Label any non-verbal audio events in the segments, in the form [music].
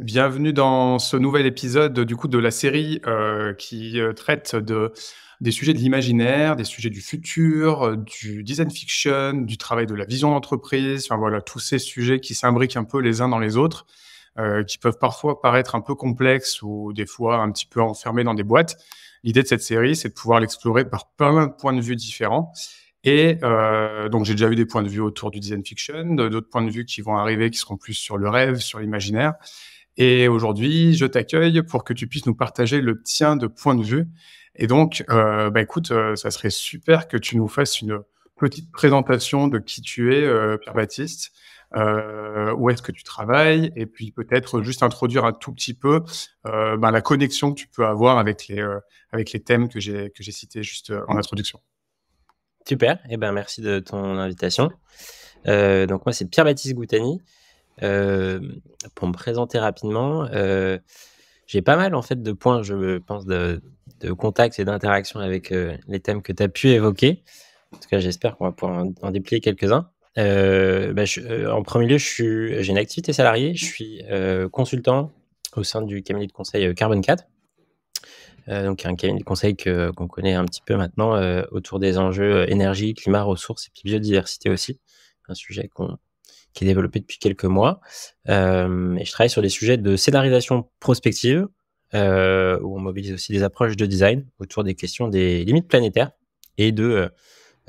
Bienvenue dans ce nouvel épisode du coup de la série euh, qui euh, traite de des sujets de l'imaginaire, des sujets du futur, euh, du design fiction, du travail de la vision d'entreprise, enfin voilà tous ces sujets qui s'imbriquent un peu les uns dans les autres, qui peuvent parfois paraître un peu complexes ou des fois un petit peu enfermés dans des boîtes. L'idée de cette série, c'est de pouvoir l'explorer par plein de points de vue différents. Et donc j'ai déjà eu des points de vue autour du design fiction, d'autres points de vue qui vont arriver, qui seront plus sur le rêve, sur l'imaginaire. Et aujourd'hui, je t'accueille pour que tu puisses nous partager le tien de point de vue. Et donc, euh, bah, écoute, euh, ça serait super que tu nous fasses une petite présentation de qui tu es, euh, Pierre-Baptiste, où est-ce que tu travailles, et puis peut-être juste introduire un tout petit peu bah, la connexion que tu peux avoir avec les, avec les thèmes que j'ai, que j'ai cités juste en introduction. Super, et eh ben merci de ton invitation. donc moi, c'est Pierre-Baptiste Goutani pour me présenter rapidement, j'ai pas mal en fait de points, je pense, de, contacts et d'interactions avec les thèmes que tu as pu évoquer. En tout cas, j'espère qu'on va pouvoir en, déplier quelques-uns. Bah, en premier lieu, j'ai une activité salariée, je suis consultant au sein du cabinet de conseil Carbon 4. donc, un cabinet de conseil qu'on connaît un petit peu maintenant autour des enjeux énergie, climat, ressources et puis biodiversité aussi, un sujet qu'on qui est développé depuis quelques mois. Euh, je travaille sur des sujets de scénarisation prospective, euh, où on mobilise aussi des approches de design autour des questions des limites planétaires et de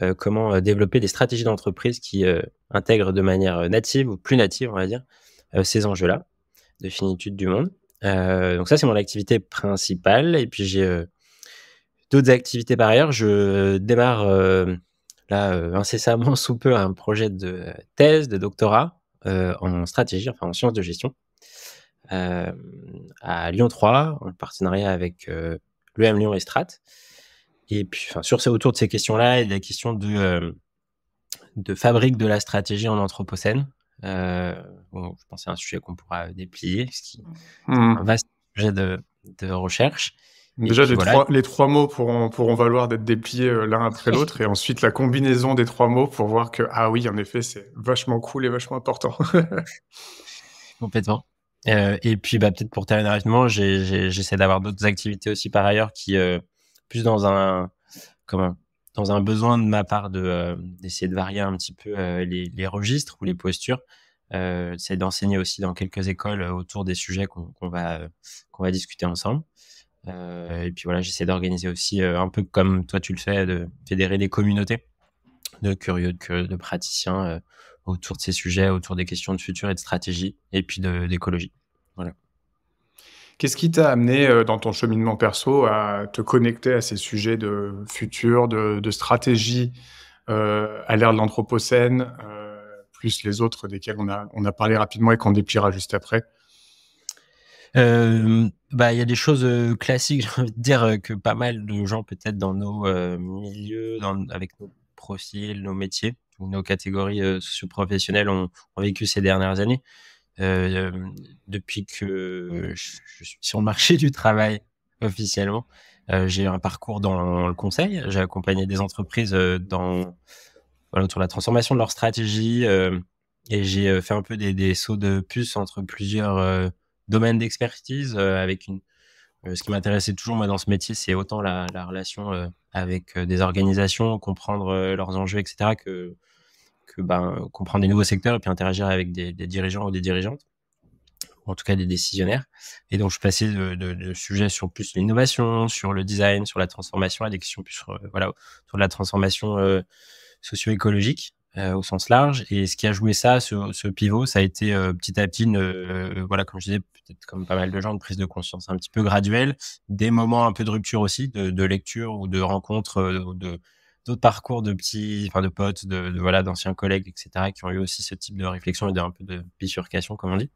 euh, comment développer des stratégies d'entreprise qui intègrent de manière native ou plus native, on va dire, ces enjeux-là de finitude du monde. donc ça, c'est mon activité principale. Et puis j'ai d'autres activités par ailleurs. Je démarre là euh, incessamment [laughs] sous peu un projet de thèse, de doctorat euh, en stratégie, enfin en sciences de gestion, euh, à Lyon 3, en partenariat avec l'UM Lyon et Strat. Et puis, enfin, sur, autour de ces questions-là et de la question de, de fabrique de la stratégie en anthropocène, bon, je pense que c'est un sujet qu'on pourra déplier, ce qui mmh. un vaste sujet de, de recherche. Déjà, les, trois, les, trois, mots pourront, valoir d'être dépliés euh, l'un après [laughs] l'autre, et ensuite la combinaison des trois mots pour voir que, ah oui, en effet, c'est vachement cool et vachement important. [laughs] Complètement. Euh, et puis, bah, peut-être pour terminer rapidement, j'essaie d'avoir d'autres activités aussi par ailleurs qui, euh, plus dans un, dans un besoin de ma part d'essayer de, varier un petit peu les, registres ou les postures. c'est d'enseigner aussi dans quelques écoles autour des sujets qu'on va, qu'on va discuter ensemble. Euh, et puis voilà, j'essaie d'organiser aussi, euh, un peu comme toi tu le fais, de fédérer des communautés de curieux, de, praticiens euh, autour de ces sujets, autour des questions de futur et de stratégie, et puis d'écologie. Voilà. Qu'est-ce qui t'a amené dans ton cheminement perso à te connecter à ces sujets de futur, de, stratégie à l'ère de l'Anthropocène, plus les autres desquels on a, on a parlé rapidement et qu'on dépliera juste après euh, bah, il y a des choses euh, classiques, [laughs] j'ai envie de dire, euh, que pas mal de gens, peut-être dans nos milieux, avec nos profils, nos métiers, ou nos catégories socio socioprofessionnelles ont, vécu ces dernières années. depuis que je, suis sur le marché du travail officiellement, j'ai un parcours dans le conseil. J'ai accompagné des entreprises dans, autour de la transformation de leur stratégie et j'ai fait un peu des, sauts de puce entre plusieurs domaine d'expertise euh, avec une. Euh, ce qui m'intéressait toujours moi dans ce métier, c'est autant la, relation euh, avec des organisations, comprendre leurs enjeux, etc., que, que ben, comprendre des nouveaux secteurs et puis interagir avec des, dirigeants ou des dirigeantes en tout cas des décisionnaires. Et donc, je passais de, de, sujets sur plus l'innovation, sur le design, sur la transformation, à des questions plus sur, la transformation socio-écologique. Euh, au sens large. Et ce qui a joué ça, ce, pivot, ça a été euh, petit à petit, euh, voilà, comme je disais, peut-être comme pas mal de gens, une prise de conscience un petit peu graduelle, des moments un peu de rupture aussi, de, lecture ou de rencontre, de d'autres parcours de petits, enfin de potes, de, voilà, d'anciens collègues, etc., qui ont eu aussi ce type de réflexion et d'un peu de bifurcation, comme on dit.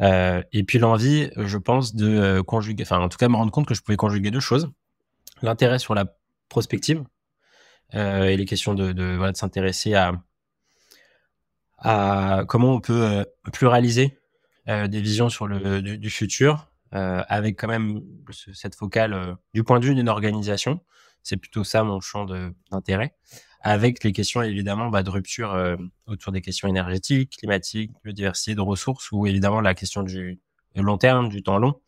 et puis l'envie, je pense, de conjuguer, enfin en tout cas me rendre compte que je pouvais conjuguer deux choses. L'intérêt sur la prospective, euh, et les questions de, s'intéresser à, à comment on peut euh, pluraliser euh, des visions sur le, du, futur, avec quand même cette focale du point de vue d'une organisation. C'est plutôt ça mon champ d'intérêt avec les questions évidemment bah, de rupture autour des questions énergétiques, climatiques, biodiversité, de ressources, ou évidemment la question du long terme, du temps long,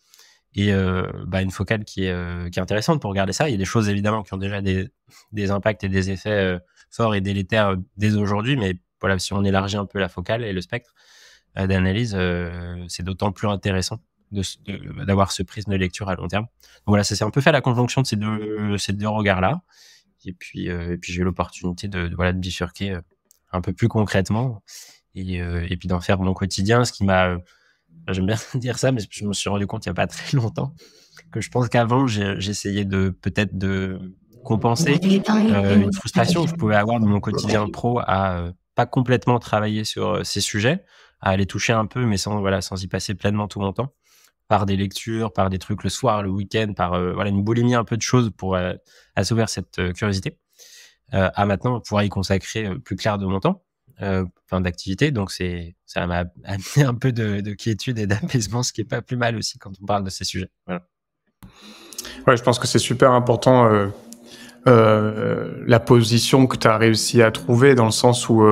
et euh, bah, une focale qui est, euh, qui est, intéressante pour regarder ça. Il y a des choses évidemment qui ont déjà des, des impacts et des effets euh, forts et délétères dès aujourd'hui, mais voilà, si on élargit un peu la focale et le spectre d'analyse, c'est d'autant plus intéressant d'avoir de, ce prisme de lecture à long terme. Donc, voilà, ça s'est un peu fait à la conjonction de ces deux, ces deux regards-là. Et puis, et puis j'ai eu l'opportunité de, voilà, de bifurquer un peu plus concrètement et, et puis d'en faire mon quotidien, ce qui m'a J'aime bien [laughs] dire ça, mais je me suis rendu compte il n'y a pas très longtemps que je pense qu'avant, j'essayais de peut-être de compenser euh, une frustration que je pouvais avoir dans mon quotidien pro à euh, pas complètement travailler sur euh, ces sujets, à les toucher un peu, mais sans, voilà, sans y passer pleinement tout mon temps, par des lectures, par des trucs le soir, le week-end, par voilà, une boulimie un peu de choses pour assouvir cette curiosité, à maintenant pouvoir y consacrer plus clair de mon temps. Euh, d'activité. Donc c'est ça m'a [laughs] amené un peu de, quiétude et d'apaisement, ce qui est pas plus mal aussi quand on parle de ces sujets. Ouais, je pense que c'est super important euh, euh, la position que tu as réussi à trouver dans le sens où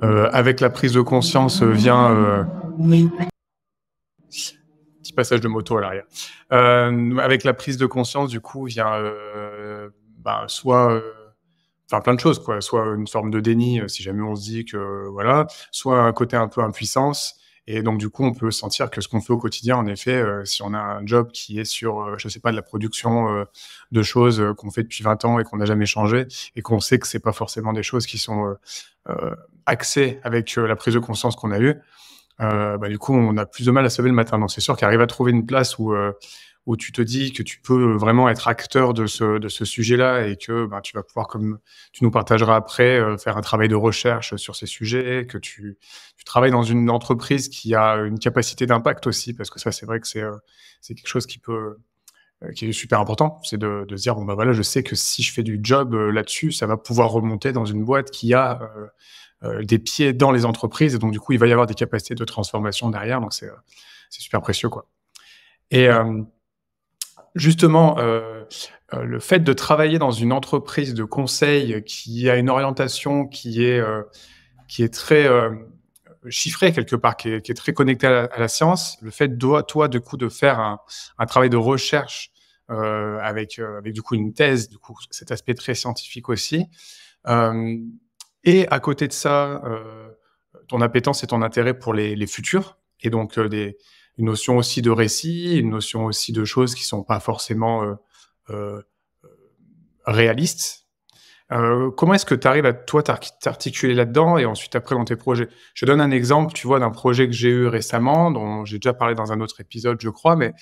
avec la prise de conscience vient. Oui. Petit passage de moto à l'arrière. avec la prise de conscience, du coup, vient ben, soit enfin plein de choses quoi, soit une forme de déni euh, si jamais on se dit que euh, voilà, soit un côté un peu impuissance. Et donc, du coup, on peut sentir que ce qu'on fait au quotidien, en effet, euh, si on a un job qui est sur, je sais pas, de la production de choses qu'on fait depuis 20 ans et qu'on n'a jamais changé, et qu'on sait que c'est pas forcément des choses qui sont axées avec la prise de conscience qu'on a eue, bah, du coup, on a plus de mal à se lever le matin. Donc, c'est sûr qu'arriver à trouver une place où où tu te dis que tu peux vraiment être acteur de ce, de ce sujet-là et que ben, tu vas pouvoir, comme tu nous partageras après, euh, faire un travail de recherche sur ces sujets, que tu, tu travailles dans une entreprise qui a une capacité d'impact aussi, parce que ça, c'est vrai que c'est euh, quelque chose qui peut euh, qui est super important, c'est de, de, dire bon ben voilà, je sais que si je fais du job là-dessus, ça va pouvoir remonter dans une boîte qui a des pieds dans les entreprises et donc du coup il va y avoir des capacités de transformation derrière, donc c'est super précieux quoi. Et justement, euh, euh, le fait de travailler dans une entreprise de conseil qui a une orientation qui est, euh, qui est très chiffrée quelque part, qui est, très connectée à la, science, le fait, de, toi, de coup, de faire un, travail de recherche avec, avec, du coup, une thèse, du coup, cet aspect très scientifique aussi. et à côté de ça, ton appétence et ton intérêt pour les, les futurs, et donc des une notion aussi de récit, une notion aussi de choses qui sont pas forcément euh, euh, réalistes. Euh, comment est-ce que tu arrives à toi t'articuler là-dedans et ensuite après dans tes projets Je donne un exemple, tu vois, d'un projet que j'ai eu récemment, dont j'ai déjà parlé dans un autre épisode, je crois, mais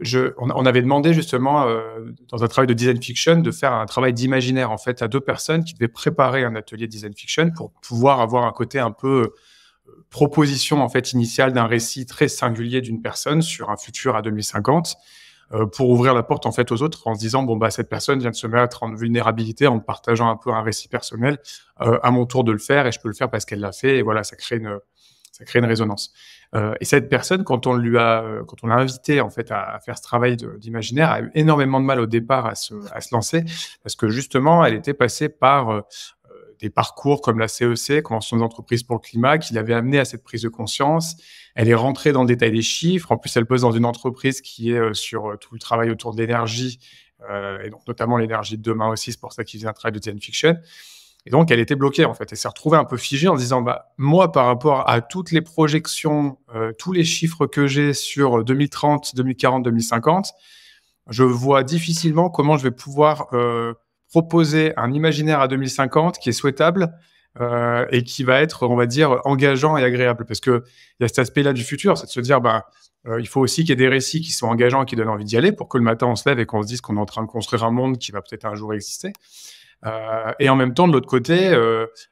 je, on, avait demandé justement dans un travail de design fiction de faire un travail d'imaginaire en fait à deux personnes qui devaient préparer un atelier de design fiction pour pouvoir avoir un côté un peu proposition en fait initiale d'un récit très singulier d'une personne sur un futur à 2050 euh, pour ouvrir la porte en fait aux autres en se disant bon bah cette personne vient de se mettre en vulnérabilité en partageant un peu un récit personnel euh, à mon tour de le faire et je peux le faire parce qu'elle l'a fait et voilà ça crée une crée une résonance euh, et cette personne quand on lui a quand on l'a invité en fait à, faire ce travail d'imaginaire a eu énormément de mal au départ à se, à se lancer parce que justement elle était passée par des parcours comme la CEC, e Convention des entreprises pour le climat, qui l'avait amenée à cette prise de conscience. Elle est rentrée dans le détail des chiffres. En plus, elle pose dans une entreprise qui est euh, sur euh, tout le travail autour de l'énergie, euh, et donc notamment l'énergie de demain aussi. C'est pour ça qu'il a un travail de design fiction. Et donc, elle était bloquée, en fait. Elle s'est retrouvée un peu figée en disant, bah, moi, par rapport à toutes les projections, tous les chiffres que j'ai sur 2030, 2040, 2050, je vois difficilement comment je vais pouvoir proposer un imaginaire à 2050 qui est souhaitable euh, et qui va être, on va dire, engageant et agréable. Parce qu'il y a cet aspect-là du futur, c'est de se dire, bah, il faut aussi qu'il y ait des récits qui soient engageants qui donnent envie d'y aller pour que le matin, on se lève et qu'on se dise qu'on est en train de construire un monde qui va peut-être un jour exister. Euh, et en même temps, de l'autre côté,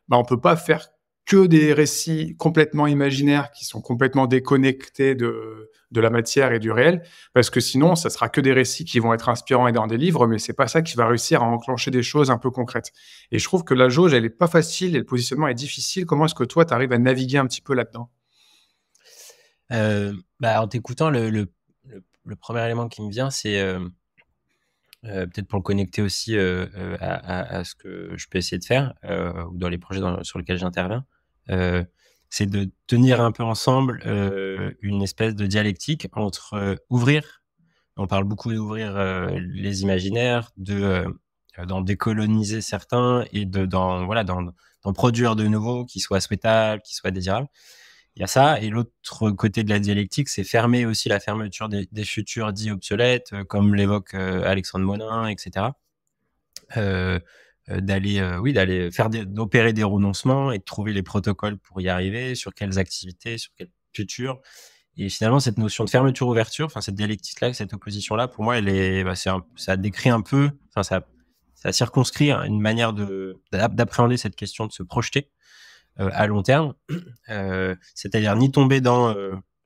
ben, on ne peut pas faire que des récits complètement imaginaires qui sont complètement déconnectés de, de la matière et du réel, parce que sinon, ça sera que des récits qui vont être inspirants et dans des livres, mais c'est pas ça qui va réussir à enclencher des choses un peu concrètes. Et je trouve que la jauge, elle est pas facile et le positionnement est difficile. Comment est-ce que toi, tu arrives à naviguer un petit peu là-dedans euh, bah, En t'écoutant, le, le, premier élément qui me vient, c'est euh, euh, peut-être pour le connecter aussi à, ce que je peux essayer de faire ou dans les projets sur lesquels j'interviens euh, c'est de tenir un peu ensemble euh, une espèce de dialectique entre euh, ouvrir, on parle beaucoup d'ouvrir les imaginaires, de d'en décoloniser certains et de d'en voilà d'en produire de nouveaux qui soient souhaitables, qui soient désirables. Il y a ça et l'autre côté de la dialectique, c'est fermer aussi la fermeture des, futurs dits obsolètes, comme l'évoque Alexandre Monin, etc. Euh, euh, d'aller euh, oui d'aller faire d'opérer des, renoncements et de trouver les protocoles pour y arriver sur quelles activités sur quel futur. et finalement cette notion de fermeture ouverture enfin cette dialectique là cette opposition là pour moi elle est, bah, ça décrit un peu enfin ça ça circonscrit une manière de d'appréhender cette question de se projeter euh, à long terme [clears throat] c'est-à-dire ni tomber dans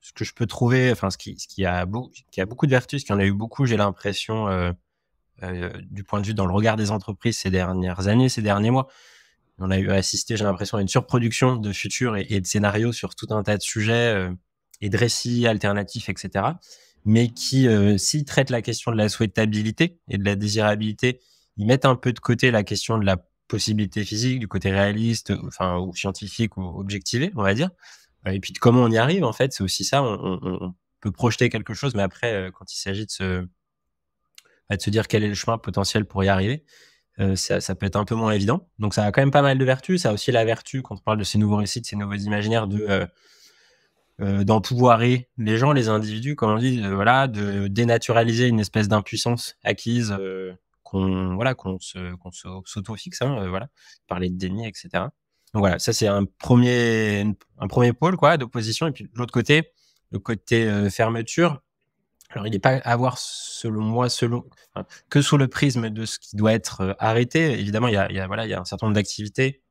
ce que je peux trouver enfin ce qui ce qui a qui a beaucoup de vertus ce qui en a eu beaucoup j'ai l'impression euh, du point de vue dans le regard des entreprises ces dernières années, ces derniers mois. On a eu assisté, j'ai l'impression, à une surproduction de futurs et, de scénarios sur tout un tas de sujets euh, et de récits alternatifs, etc. Mais qui, euh, s'ils traitent la question de la souhaitabilité et de la désirabilité, ils mettent un peu de côté la question de la possibilité physique, du côté réaliste, enfin, ou scientifique ou objectivé, on va dire. Et puis de comment on y arrive, en fait, c'est aussi ça. On, on, peut projeter quelque chose, mais après, quand il s'agit de se à de se dire quel est le chemin potentiel pour y arriver. Euh, ça, peut être un peu moins évident. Donc ça a quand même pas mal de vertus. Ça a aussi la vertu, quand on parle de ces nouveaux récits, de ces nouveaux imaginaires, de euh, euh les gens, les individus, comme on dit, euh, voilà, de dénaturaliser une espèce d'impuissance acquise qu'on voilà, qu'on s'auto-fixe, hein, voilà, parler de déni, etc. Donc voilà, ça c'est un premier, un premier pôle quoi d'opposition. Et puis de l'autre côté, le côté fermeture, alors, il n'est pas à voir, selon moi, selon, que sous le prisme de ce qui doit être euh, arrêté. Évidemment, il y a, voilà, il y a un certain nombre d'activités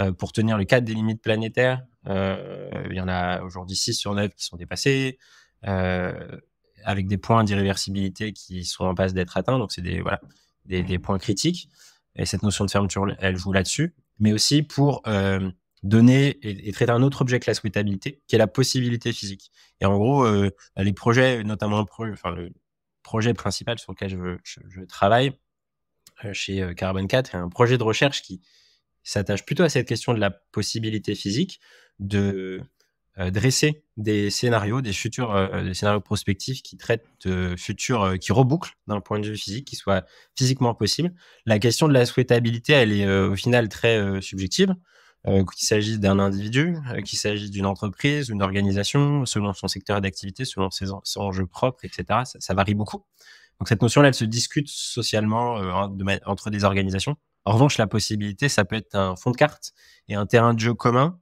euh, pour tenir le cadre des limites planétaires. Euh, il y en a aujourd'hui 6 sur 9 qui sont dépassées, avec des points d'irréversibilité qui sont en passe d'être atteints. Donc, c'est des, voilà, des, des, points critiques. Et cette notion de fermeture, elle joue là-dessus. Mais aussi pour donner et, traiter un autre objet que la souhaitabilité, qui est la possibilité physique. Et en gros, euh, bah, les projets, notamment le, le projet principal sur lequel je, travaille euh, chez euh, Carbon 4 est un projet de recherche qui s'attache plutôt à cette question de la possibilité physique, de dresser des scénarios, des futurs, des scénarios prospectifs qui traitent de futurs, qui rebouclent d'un point de vue physique, qui soit physiquement possible La question de la souhaitabilité, elle est au final très subjective. Euh, qu'il s'agisse d'un individu, euh, qu'il s'agisse d'une entreprise, d'une organisation, selon son secteur d'activité, selon ses, enjeux propres, etc. Ça, varie beaucoup. Donc cette notion-là, elle se discute socialement euh, hein, entre des organisations. En revanche, la possibilité, ça peut être un fond de carte et un terrain de jeu commun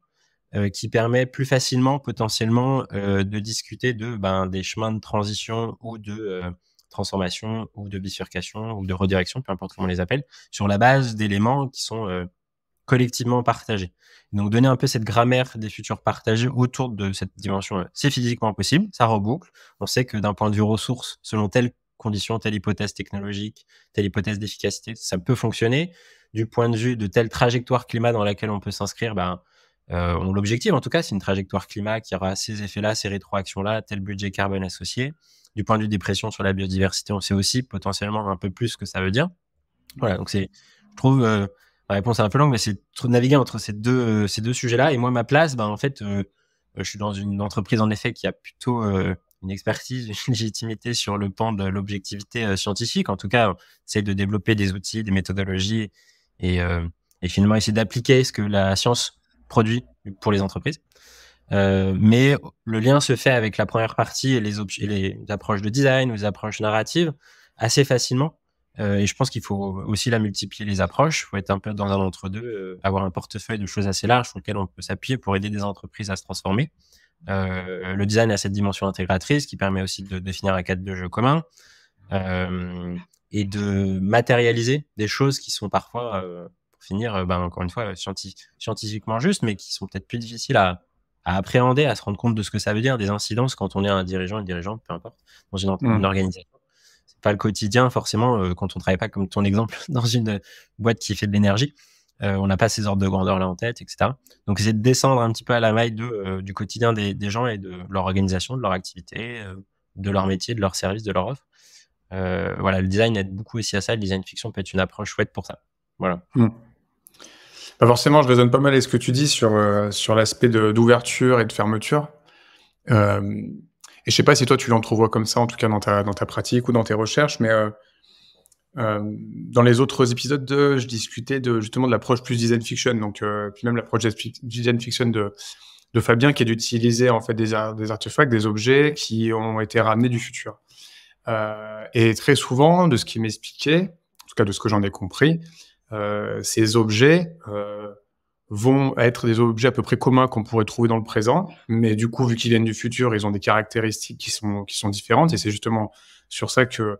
qui permet plus facilement, potentiellement, de discuter de ben, des chemins de transition ou de transformation ou de bifurcation ou de redirection, peu importe comment on les appelle, sur la base d'éléments qui sont collectivement partagé. Donc donner un peu cette grammaire des futurs partagés autour de cette dimension-là. Euh, c'est physiquement possible, ça reboucle. On sait que d'un point de vue ressources, selon telle condition, telle hypothèse technologique, telle hypothèse d'efficacité, ça peut fonctionner. Du point de vue de telle trajectoire climat dans laquelle on peut s'inscrire, ben, euh, en tout cas, c'est une trajectoire climat qui aura ces effets-là, ces rétroactions-là, tel budget carbone associé. Du point de vue des pressions sur la biodiversité, on sait aussi potentiellement un peu plus ce que ça veut dire. Voilà, donc c'est, je trouve, euh, la réponse est un peu longue, mais c'est de naviguer entre ces deux, euh, ces deux sujets-là. Et moi, ma place, ben, en fait, euh, euh, je suis dans une entreprise, en effet, qui a plutôt une expertise, [laughs] une légitimité sur le pan de l'objectivité scientifique. En tout cas, c'est de développer des outils, des méthodologies et, finalement essayer d'appliquer ce que la science produit pour les entreprises. mais le lien se fait avec la première partie et les, et les approches de design ou les approches narratives assez facilement euh, et je pense qu'il faut aussi la multiplier les approches. Il faut être un peu dans un entre-deux, avoir un portefeuille de choses assez larges sur lequel on peut s'appuyer pour aider des entreprises à se transformer. Euh, le design a cette dimension intégratrice qui permet aussi de définir un cadre de jeu commun euh, et de matérialiser des choses qui sont parfois, pour finir, ben, encore une fois, scientifiquement justes, mais qui sont peut-être plus difficiles à, appréhender, à se rendre compte de ce que ça veut dire, des incidences quand on est un dirigeant, une dirigeante, peu importe, dans une mmh. organisation pas le quotidien forcément euh, quand on travaille pas comme ton exemple [laughs] dans une boîte qui fait de l'énergie. Euh, on n'a pas ces ordres de grandeur là en tête, etc. Donc c'est de descendre un petit peu à la maille euh, du quotidien des, gens et de leur organisation, de leur activité, de leur métier, de leur service, de leur offre. voilà, le design aide beaucoup aussi à ça. Le design fiction peut être une approche chouette pour ça. Voilà. Hmm. Bah, forcément, je résonne pas mal à ce que tu dis sur, sur l'aspect d'ouverture et de fermeture. Et je sais pas si toi tu l'entrevois comme ça, en tout cas dans ta, dans ta pratique ou dans tes recherches, mais euh, euh, dans les autres épisodes, de, je discutais de, justement de l'approche plus design fiction, donc euh, puis même l'approche design fiction de, de Fabien qui est d'utiliser en fait des, des, artefacts, des objets qui ont été ramenés du futur. et très souvent, de ce qu'il m'expliquait, en tout cas de ce que j'en ai compris, ces objets vont être des objets à peu près communs qu'on pourrait trouver dans le présent, mais du coup, vu qu'ils viennent du futur, ils ont des caractéristiques qui sont, qui sont différentes, et c'est justement sur ça que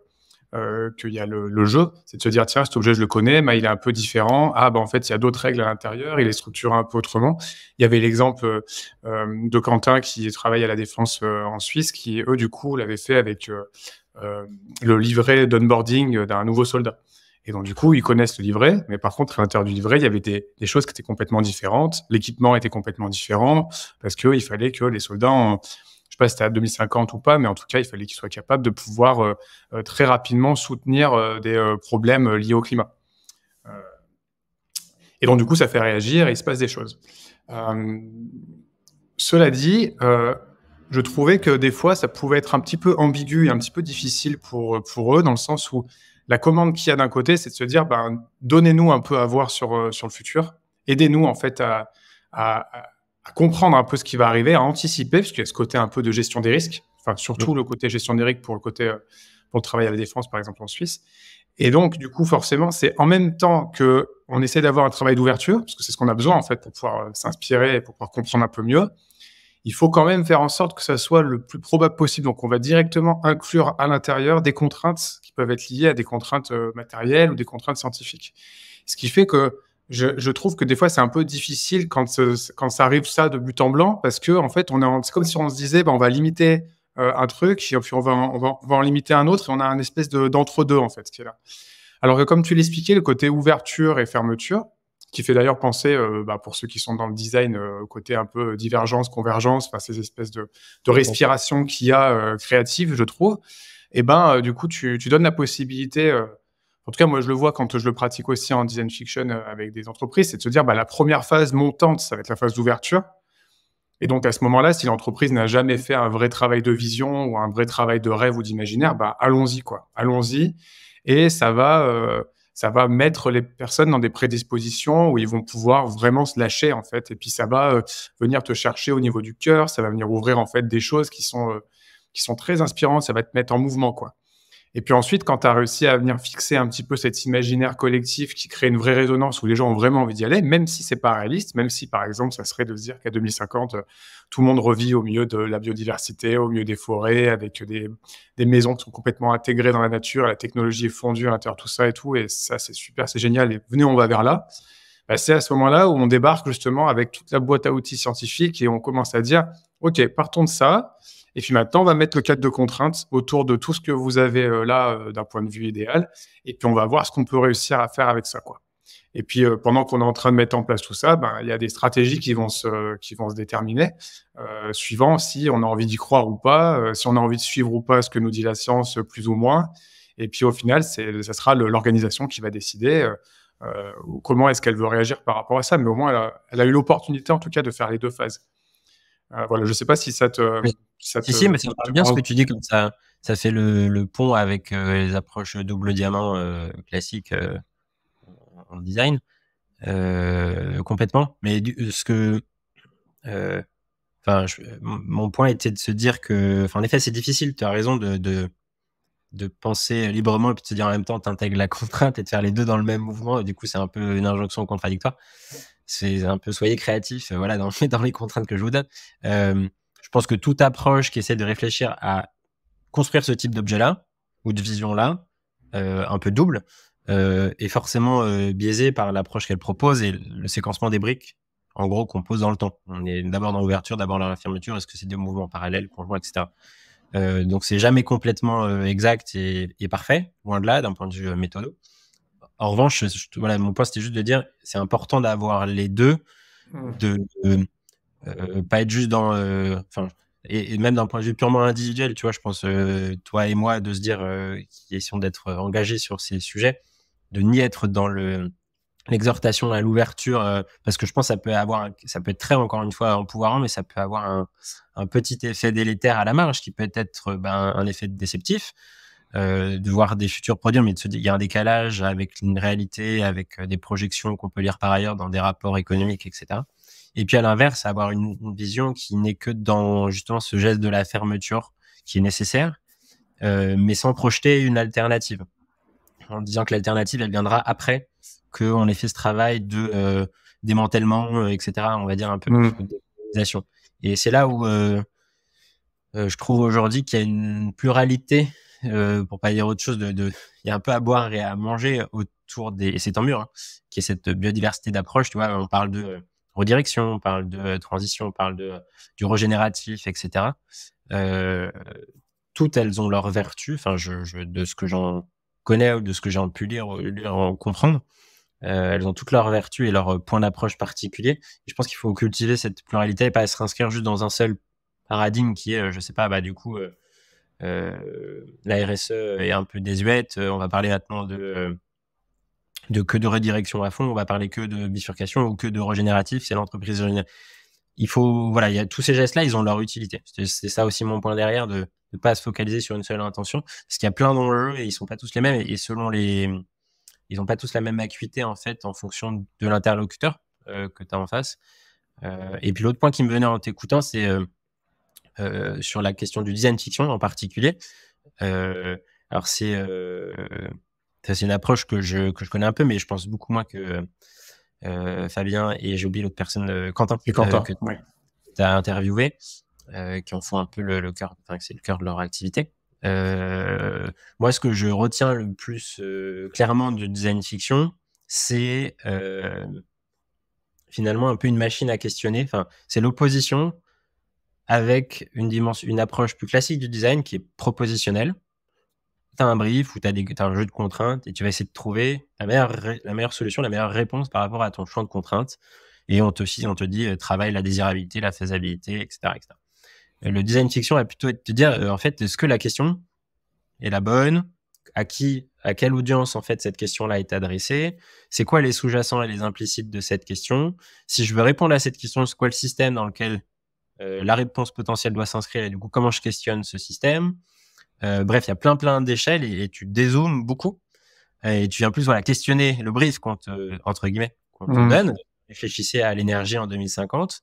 euh, qu'il y a le, jeu, c'est de se dire, tiens, cet objet, je le connais, mais il est un peu différent, ah, ben en fait, il y a d'autres règles à l'intérieur, il est structuré un peu autrement. Il y avait l'exemple euh, de Quentin qui travaille à la défense euh, en Suisse, qui, eux, du coup, l'avaient fait avec le livret d'onboarding d'un nouveau soldat. Et donc, du coup, ils connaissent le livret, mais par contre, à l'intérieur du livret, il y avait des, choses qui étaient complètement différentes. L'équipement était complètement différent parce qu'il fallait que les soldats, je je sais pas si c'était à 2050 ou pas, mais en tout cas, il fallait qu'ils soient capables de pouvoir euh, euh, très rapidement soutenir euh, des problèmes liés au climat. et donc, du coup, ça fait réagir et il se passe des choses. cela dit, je trouvais que des fois, ça pouvait être un petit peu ambigu et un petit peu difficile pour, pour eux, dans le sens où la commande qu'il y a d'un côté, c'est de se dire, ben, donnez-nous un peu à voir sur, euh, sur le futur, aidez-nous en fait à, comprendre un peu ce qui va arriver, à anticiper, parce y a ce côté un peu de gestion des risques, enfin surtout le côté gestion des risques pour le côté euh, pour le travail à la défense, par exemple en Suisse. Et donc, du coup, forcément, c'est en même temps que on essaie d'avoir un travail d'ouverture, parce que c'est ce qu'on a besoin en fait pour pouvoir euh, s'inspirer, pour pouvoir comprendre un peu mieux il faut quand même faire en sorte que ça soit le plus probable possible. Donc, on va directement inclure à l'intérieur des contraintes qui peuvent être liées à des contraintes euh, matérielles ou des contraintes scientifiques. Ce qui fait que je, trouve que des fois, c'est un peu difficile euh, quand, ça arrive ça de but en blanc, parce que en fait, on c'est comme si on se disait, bah, on va limiter euh, un truc, et puis on va, on, va, en limiter un autre, et on a un espèce d'entre-deux, en fait, qui là. Alors que comme tu l'expliquais, le côté ouverture et fermeture, qui fait d'ailleurs penser, euh, bah, pour ceux qui sont dans le design, euh, côté un peu divergence, convergence, ces espèces de, de respiration qu'il y a euh, créative, je trouve, et eh ben, du coup, tu, donnes la possibilité, en tout cas, moi, je le vois quand je le pratique aussi en design fiction avec des entreprises, c'est de se dire, bah, la première phase montante, ça va être la phase d'ouverture. Et donc, à ce moment-là, si l'entreprise n'a jamais fait un vrai travail de vision ou un vrai travail de rêve ou d'imaginaire, bah, allons-y, quoi. Allons-y. Et ça va ça va mettre les personnes dans des prédispositions où ils vont pouvoir vraiment se lâcher en fait. Et puis ça va euh, venir te chercher au niveau du cœur, ça va venir ouvrir en fait des choses qui sont euh, qui sont très inspirantes, ça va te mettre en mouvement quoi. Et puis ensuite, quand tu as réussi à venir fixer un petit peu cet imaginaire collectif qui crée une vraie résonance où les gens ont vraiment envie d'y aller, même si c'est pas réaliste, même si par exemple ça serait de se dire qu'à 2050 tout le monde revit au milieu de la biodiversité, au milieu des forêts, avec des, maisons qui sont complètement intégrées dans la nature, la technologie est fondue à l'intérieur, tout ça et tout. Et ça, c'est super, c'est génial. Et venez, on va vers là. Bah, c'est à ce moment-là où on débarque justement avec toute la boîte à outils scientifique et on commence à dire, OK, partons de ça. Et puis maintenant, on va mettre le cadre de contraintes autour de tout ce que vous avez euh, là euh, d'un point de vue idéal. Et puis on va voir ce qu'on peut réussir à faire avec ça. Quoi. Et puis euh, pendant qu'on est en train de mettre en place tout ça, ben, il y a des stratégies qui vont se, qui vont se déterminer, euh, suivant si on a envie d'y croire ou pas, euh, si on a envie de suivre ou pas ce que nous dit la science, plus ou moins. Et puis au final, c'est, ça sera l'organisation qui va décider comment est-ce qu'elle veut réagir par rapport à ça. Mais au moins, elle a, eu l'opportunité en tout cas de faire les deux phases. voilà, je ne sais pas si ça te... Oui. Si, ça te, si, mais ça bien ce que tu dis comme ça. Ça fait le, le pont avec les approches double diamant classiques design euh, complètement. Mais euh, ce que euh, mon point était de se dire que en effet c'est difficile tu as raison de, de, penser librement et puis de se dire en même temps tu t'intègres la [laughs] contrainte et de faire les deux dans le même mouvement du coup c'est un peu une injonction contradictoire c'est un peu soyez créatif voilà dans, dans les contraintes que je vous donne je pense que toute approche qui essaie de réfléchir à construire ce type d'objet là ou de vision là un peu double euh, est forcément euh, biaisé par l'approche qu'elle propose et le séquencement des briques, en gros, qu'on pose dans le temps. On est d'abord dans l'ouverture, d'abord dans la fermeture, est-ce que c'est des mouvements parallèles, conjoints, etc. Euh, donc c'est jamais complètement exact et, parfait, loin de là, d'un point de vue méthodologique En revanche, voilà, mon point c'était juste de dire, c'est important d'avoir les deux, mmh. de, pas être juste dans, et, même d'un point de vue purement individuel, tu vois, je pense, toi et moi, de se dire, euh, qui d'être engagé sur ces sujets, de n'y être dans l'exhortation à l'ouverture euh, parce que je pense que ça peut avoir ça peut être très encore une fois empouvoirant mais ça peut avoir un, petit effet délétère à la marge qui peut être euh, ben, un effet déceptif euh, de voir des futurs produits mais de se dire il y a un décalage avec une réalité avec des projections qu'on peut lire par ailleurs dans des rapports économiques etc et puis à l'inverse avoir une, vision qui n'est que dans justement ce geste de la fermeture qui est nécessaire mais sans projeter une alternative en disant que l'alternative, elle viendra après qu'on ait fait ce travail de euh, démantèlement, euh, etc., on va dire un peu mm. de de Et c'est là où euh, je trouve aujourd'hui qu'il y a une pluralité, pour pas dire autre chose, de, il y a un peu à boire et à manger autour des, et c'est en hein, mur qui est cette biodiversité d'approche, tu vois, on parle de redirection, on parle de transition, on parle de, du régénératif, etc. toutes elles ont leur vertus, enfin, je, de ce que j'en connais, de ce que j'ai pu lire, lire comprendre. Euh, elles ont toutes leurs vertus et leurs euh, points d'approche particuliers. je pense qu'il faut cultiver cette pluralité et pas se réinscrire juste dans un seul paradigme qui est, euh, je ne sais pas, bah, du coup, la RSE est un peu désuète. On va parler maintenant de, de que de redirection à fond. On va parler que de bifurcation ou que de régénératif. C'est l'entreprise il faut voilà, il y a tous ces gestes-là, ils ont leur utilité. C'est ça aussi mon point derrière de ne pas se focaliser sur une seule intention, parce qu'il y a plein d'enjeux et ils sont pas tous les mêmes et, selon les, ils n'ont pas tous la même acuité en fait en fonction de l'interlocuteur euh, que tu as en face. Euh, et puis l'autre point qui me venait en t'écoutant, c'est euh, sur la question du design fiction en particulier. alors c'est c'est une approche que je, que je connais un peu, mais je pense beaucoup moins que euh, Fabien et j'ai oublié l'autre personne, euh, Quentin, euh, que tu as interviewé, qui en font un peu le, cœur, c'est le cœur de leur activité. moi, ce que je retiens le plus clairement du design fiction, c'est finalement un peu une machine à questionner. Enfin, c'est l'opposition avec une, une approche plus classique du design qui est propositionnelle, tu as un brief ou tu as, un jeu de contraintes et tu vas essayer de trouver la meilleure, solution, la meilleure réponse par rapport à ton champ de contraintes. Et on te, aussi, on te dit euh, travaille la désirabilité, la faisabilité, etc. Euh, le design fiction va plutôt te dire euh, en fait, est-ce que la question est la bonne À qui, à quelle audience en fait cette question-là est adressée C'est quoi les sous-jacents et les implicites de cette question Si je veux répondre à cette question, c'est quoi le système dans lequel la réponse potentielle doit s'inscrire et du coup comment je questionne ce système euh, bref, il y a plein plein d'échelles et, tu dézoomes beaucoup et tu viens plus voilà questionner le brief qu'on te, entre guillemets mmh. donne. Réfléchissez à l'énergie en 2050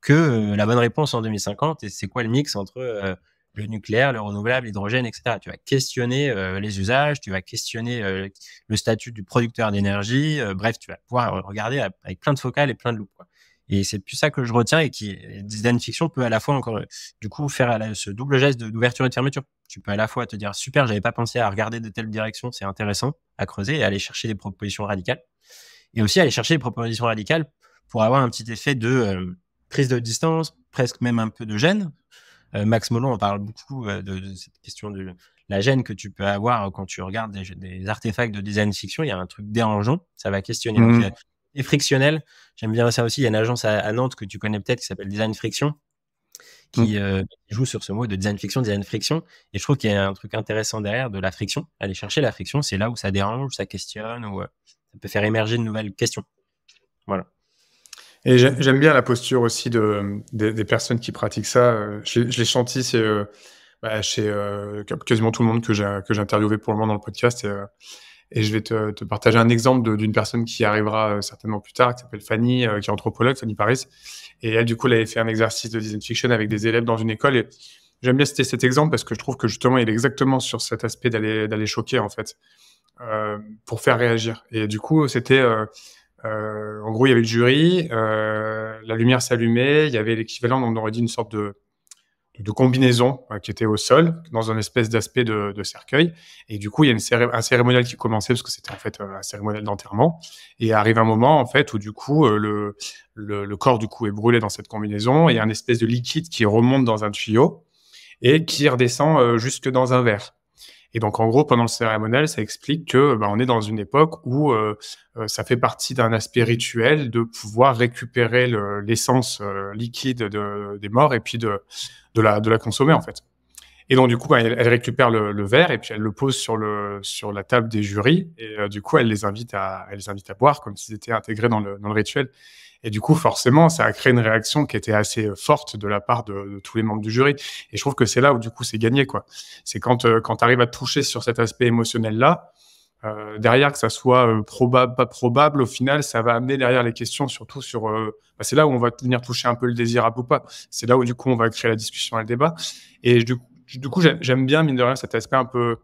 que euh, la bonne réponse en 2050 et c'est quoi le mix entre euh, le nucléaire, le renouvelable, l'hydrogène, etc. Tu vas questionner les usages, tu vas questionner le statut du producteur d'énergie. bref, tu vas pouvoir regarder avec plein de focales et plein de loupes. Et c'est plus ça que je retiens et qui Design Fiction peut à la fois encore du coup faire ce double geste d'ouverture et de fermeture. Tu peux à la fois te dire super, j'avais pas pensé à regarder de telle direction, c'est intéressant à creuser et aller chercher des propositions radicales. Et aussi aller chercher des propositions radicales pour avoir un petit effet de euh, prise de distance, presque même un peu de gêne. Euh, Max Molon en parle beaucoup euh, de, cette question de la gêne que tu peux avoir quand tu regardes des, artefacts de design fiction. Il y a un truc dérangeant, ça va questionner. Mmh et frictionnel. J'aime bien ça aussi. Il y a une agence à, Nantes que tu connais peut-être qui s'appelle Design Friction, mm. euh, qui joue sur ce mot de design Friction, design friction. Et je trouve qu'il y a un truc intéressant derrière de la friction. Aller chercher la friction, c'est là où ça dérange, ça questionne, ou euh, ça peut faire émerger de nouvelles questions. Voilà. Et j'aime bien la posture aussi des personnes qui pratiquent ça. Je, l'ai senti euh, bah, chez quasiment tout le monde que j'ai, interviewé pour le moment dans le podcast. Et je vais te, te partager un exemple d'une personne qui arrivera euh, certainement plus tard, qui s'appelle Fanny, euh, qui est anthropologue, Fanny Paris. Et elle, du coup, elle avait fait un exercice de design fiction avec des élèves dans une école. Et j'aime bien citer cet exemple parce que je trouve que justement, il est exactement sur cet aspect d'aller, d'aller choquer, en fait, euh, pour faire réagir. Et du coup, c'était. Euh, euh en gros, il y avait le jury, la lumière s'allumait, il y avait l'équivalent, on aurait dit une sorte de, de combinaison euh, qui était au sol, dans un espèce d'aspect de, cercueil. Et du coup, il y a une un cérémonial qui commençait, parce que c'était en fait euh, un cérémonial d'enterrement. Et arrive un moment, en fait, où du coup, euh, le, le, corps du coup est brûlé dans cette combinaison, et il y a une espèce de liquide qui remonte dans un tuyau et qui redescend jusque dans un verre. Et donc, en gros, pendant le cérémonial, ça explique que bah, on est dans une époque où euh, euh, ça fait partie d'un aspect rituel de pouvoir récupérer l'essence euh, liquide des morts et puis de, de, la, de la consommer, en fait. Et donc, du coup, bah, elle, récupère le, le, verre et puis elle le pose sur, le, sur la table des jurys. Et du coup, elle les, invite à, elle les invite à boire comme s'ils étaient intégrés dans le, dans le rituel. Et du coup, forcément, ça a créé une réaction qui était assez euh, forte de la part de, tous les membres du jury. Et je trouve que c'est là où, du coup, c'est gagné, quoi. C'est quand, euh, quand tu arrives à toucher sur cet aspect émotionnel-là, euh, derrière, que ça soit probable, pas probable, au final, ça va amener derrière les questions, surtout sur. bah, c'est là où on va venir toucher un peu le désirable ou pas. C'est là où, du coup, on va créer la discussion et le débat. Et du, du coup, j'aime bien, mine de rien, cet aspect un peu,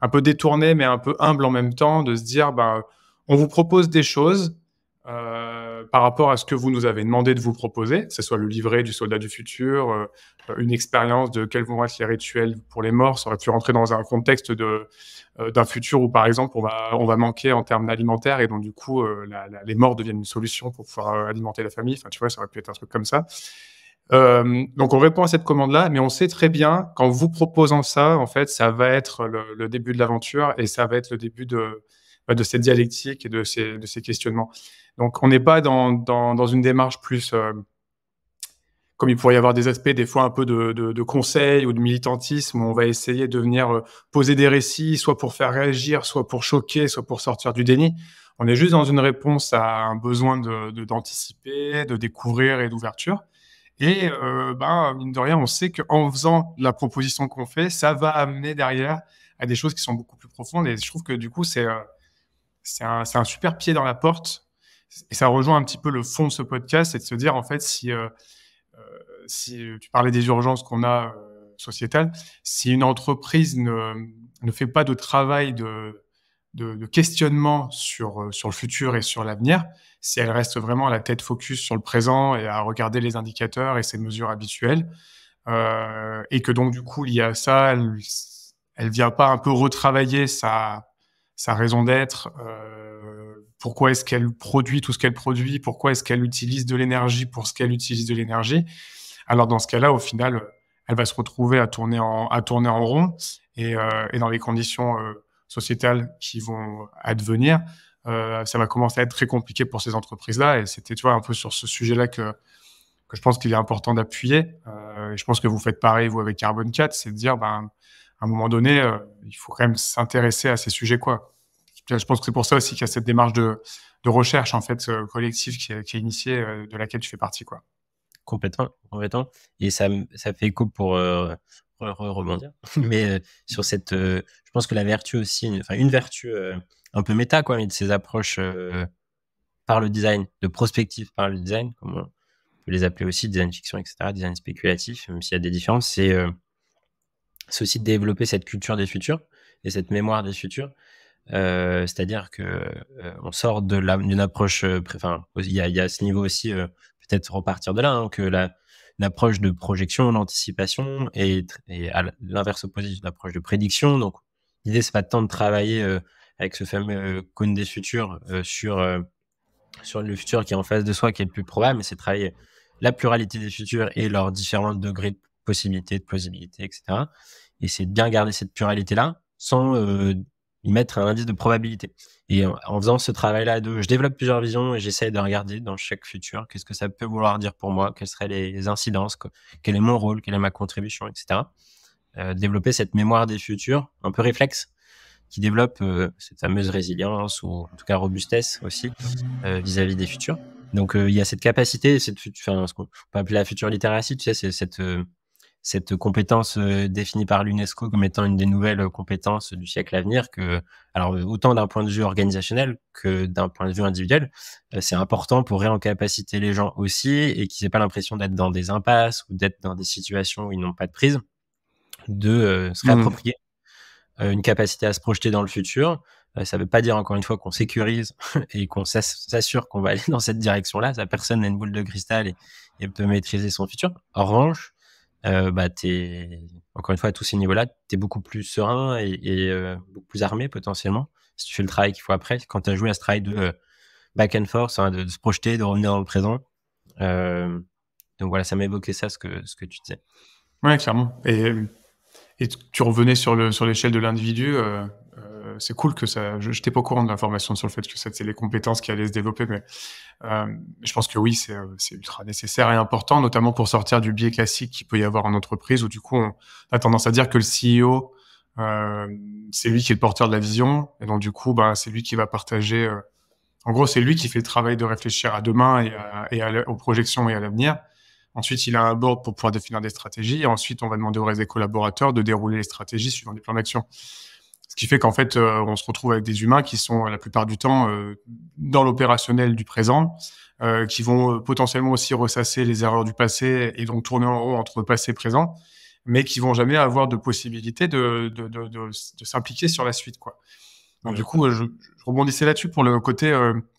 un peu détourné, mais un peu humble en même temps, de se dire bah, on vous propose des choses. Euh, euh, par rapport à ce que vous nous avez demandé de vous proposer, que ce soit le livret du soldat du futur, euh, euh, une expérience de quels vont être les rituels pour les morts, ça aurait pu rentrer dans un contexte d'un futur où, par exemple, on va, manquer en termes alimentaires et donc, du coup, les morts deviennent une solution pour pouvoir alimenter la famille. Enfin, tu vois, ça aurait pu être un truc comme ça. donc on répond à cette commande-là, mais on sait très bien qu'en vous proposant ça, en fait, ça va être le début de l'aventure et ça va être le début de, de cette dialectique et de ces, questionnements. Donc, on n'est pas dans, une démarche plus, euh, comme il pourrait y avoir des aspects des fois un peu de, conseil ou de militantisme, où on va essayer de venir euh, poser des récits, soit pour faire réagir, soit pour choquer, soit pour sortir du déni. On est juste dans une réponse à un besoin d'anticiper, de, découvrir et d'ouverture. Et euh, ben, mine de rien, on sait qu'en faisant la proposition qu'on fait, ça va amener derrière à des choses qui sont beaucoup plus profondes. Et je trouve que du coup, c'est c'est un, un, super pied dans la porte. Et ça rejoint un petit peu le fond de ce podcast, c'est de se dire, en fait, si, euh, euh, si euh, tu parlais des urgences qu'on a sociétales, si une entreprise ne, ne, fait pas de travail de, de, questionnement sur, sur le futur et sur l'avenir, si elle reste vraiment à la tête focus sur le présent et à regarder les indicateurs et ses mesures habituelles, et que donc, du coup, il y a ça, elle ne vient pas un peu retravailler sa sa raison d'être, euh, pourquoi est-ce qu'elle produit tout ce qu'elle produit, pourquoi est-ce qu'elle utilise de l'énergie pour ce qu'elle utilise de l'énergie. Alors dans ce cas-là, au final, euh, elle va se retrouver à tourner en, rond euh, et, dans les conditions sociétales qui vont advenir, ça va commencer à être très compliqué pour ces entreprises-là. Et c'était, un peu sur ce sujet-là que, je pense qu'il est important d'appuyer. et je pense que vous faites pareil, vous, avec Carbon 4, c'est de dire, ben, à un moment donné, il faut quand même s'intéresser à ces sujets, quoi je pense que c'est pour ça aussi qu'il y a cette démarche de, recherche en fait euh, collective qui est, initiée, euh, de laquelle tu fais partie, quoi. Complètement, complètement. Et ça, ça fait écho pour euh, rebondir. [laughs] Mais sur cette, je pense que la vertu aussi, enfin une, vertu un peu méta, quoi, mais de ces approches par le design, de prospective par le design, comme on peut les appeler aussi, design fiction, etc., design spéculatif, même s'il y a des différences, c'est aussi de développer cette culture des futurs et cette mémoire des futurs euh, c'est-à-dire que euh, on sort d'une approche, euh, enfin, il y a, y ce niveau aussi, peut-être repartir de là, hein, que la, l'approche de projection, l'anticipation est, à l'inverse opposé d'une approche de prédiction. Donc, l'idée c'est pas tant de travailler avec ce fameux cône des futurs sur sur le futur qui est en face de soi, qui est le plus probable, mais c'est travailler la pluralité des futurs et leurs différents degrés de possibilité de plausibilité, etc. Et c'est de bien garder cette pluralité là, sans y mettre un indice de probabilité. Et en, faisant ce travail-là, je développe plusieurs visions et j'essaie de regarder dans chaque futur qu'est-ce que ça peut vouloir dire pour moi, quelles seraient les incidences, quel est mon rôle, quelle est ma contribution, etc. Euh, développer cette mémoire des futurs, un peu réflexe, qui développe euh, cette fameuse résilience ou en tout cas robustesse aussi euh, vis-à-vis des futurs. Donc il y a cette capacité, cette, ce qu'on peut appeler la future littératie, tu sais, c'est cette cette compétence euh, définie par l'UNESCO comme étant une des nouvelles compétences du siècle à venir, que, alors euh, autant d'un point de vue organisationnel que d'un point de vue individuel, euh, c'est important pour réencapaciter les gens aussi et qu'ils n'aient pas l'impression d'être dans des impasses ou d'être dans des situations où ils n'ont pas de prise, de se mmh. réapproprier une capacité à se projeter dans le futur. Ça ne veut pas dire encore une fois qu'on sécurise [laughs] et qu'on s'assure qu'on va aller dans cette direction-là. Ça, personne n'a une boule de cristal et, et peut maîtriser son futur. En revanche, euh, bah, es, encore une fois, à tous ces niveaux-là, tu es beaucoup plus serein et, euh, beaucoup plus armé potentiellement. Si tu fais le travail qu'il faut après, quand tu as joué à ce travail de euh, back and forth, hein, de, se projeter, de revenir dans le présent. donc voilà, ça m'a évoqué ça, ce que, ce que tu disais. Ouais, clairement. Et, et tu revenais sur l'échelle sur de l'individu c'est cool que ça. Je n'étais pas au courant de l'information sur le fait que c'est les compétences qui allaient se développer, mais euh, je pense que oui, euh, c'est ultra nécessaire et important, notamment pour sortir du biais classique qu'il peut y avoir en entreprise où du coup on a tendance à dire que le CEO euh, c'est lui qui est le porteur de la vision et donc du coup ben, c'est lui qui va partager. en gros, c'est lui qui fait le travail de réfléchir à demain et, aux projections et à l'avenir. Ensuite, il a un board pour pouvoir définir des stratégies. Et ensuite, on va demander aux collaborateurs de dérouler les stratégies suivant des plans d'action. Ce qui fait qu'en fait, euh, on se retrouve avec des humains qui sont la plupart du temps euh, dans l'opérationnel du présent, euh, qui vont potentiellement aussi ressasser les erreurs du passé et donc tourner en rond entre passé et présent, mais qui vont jamais avoir de possibilité de, de, de, s'impliquer sur la suite. Quoi. Donc, Du coup, je, je rebondissais là-dessus pour le côté,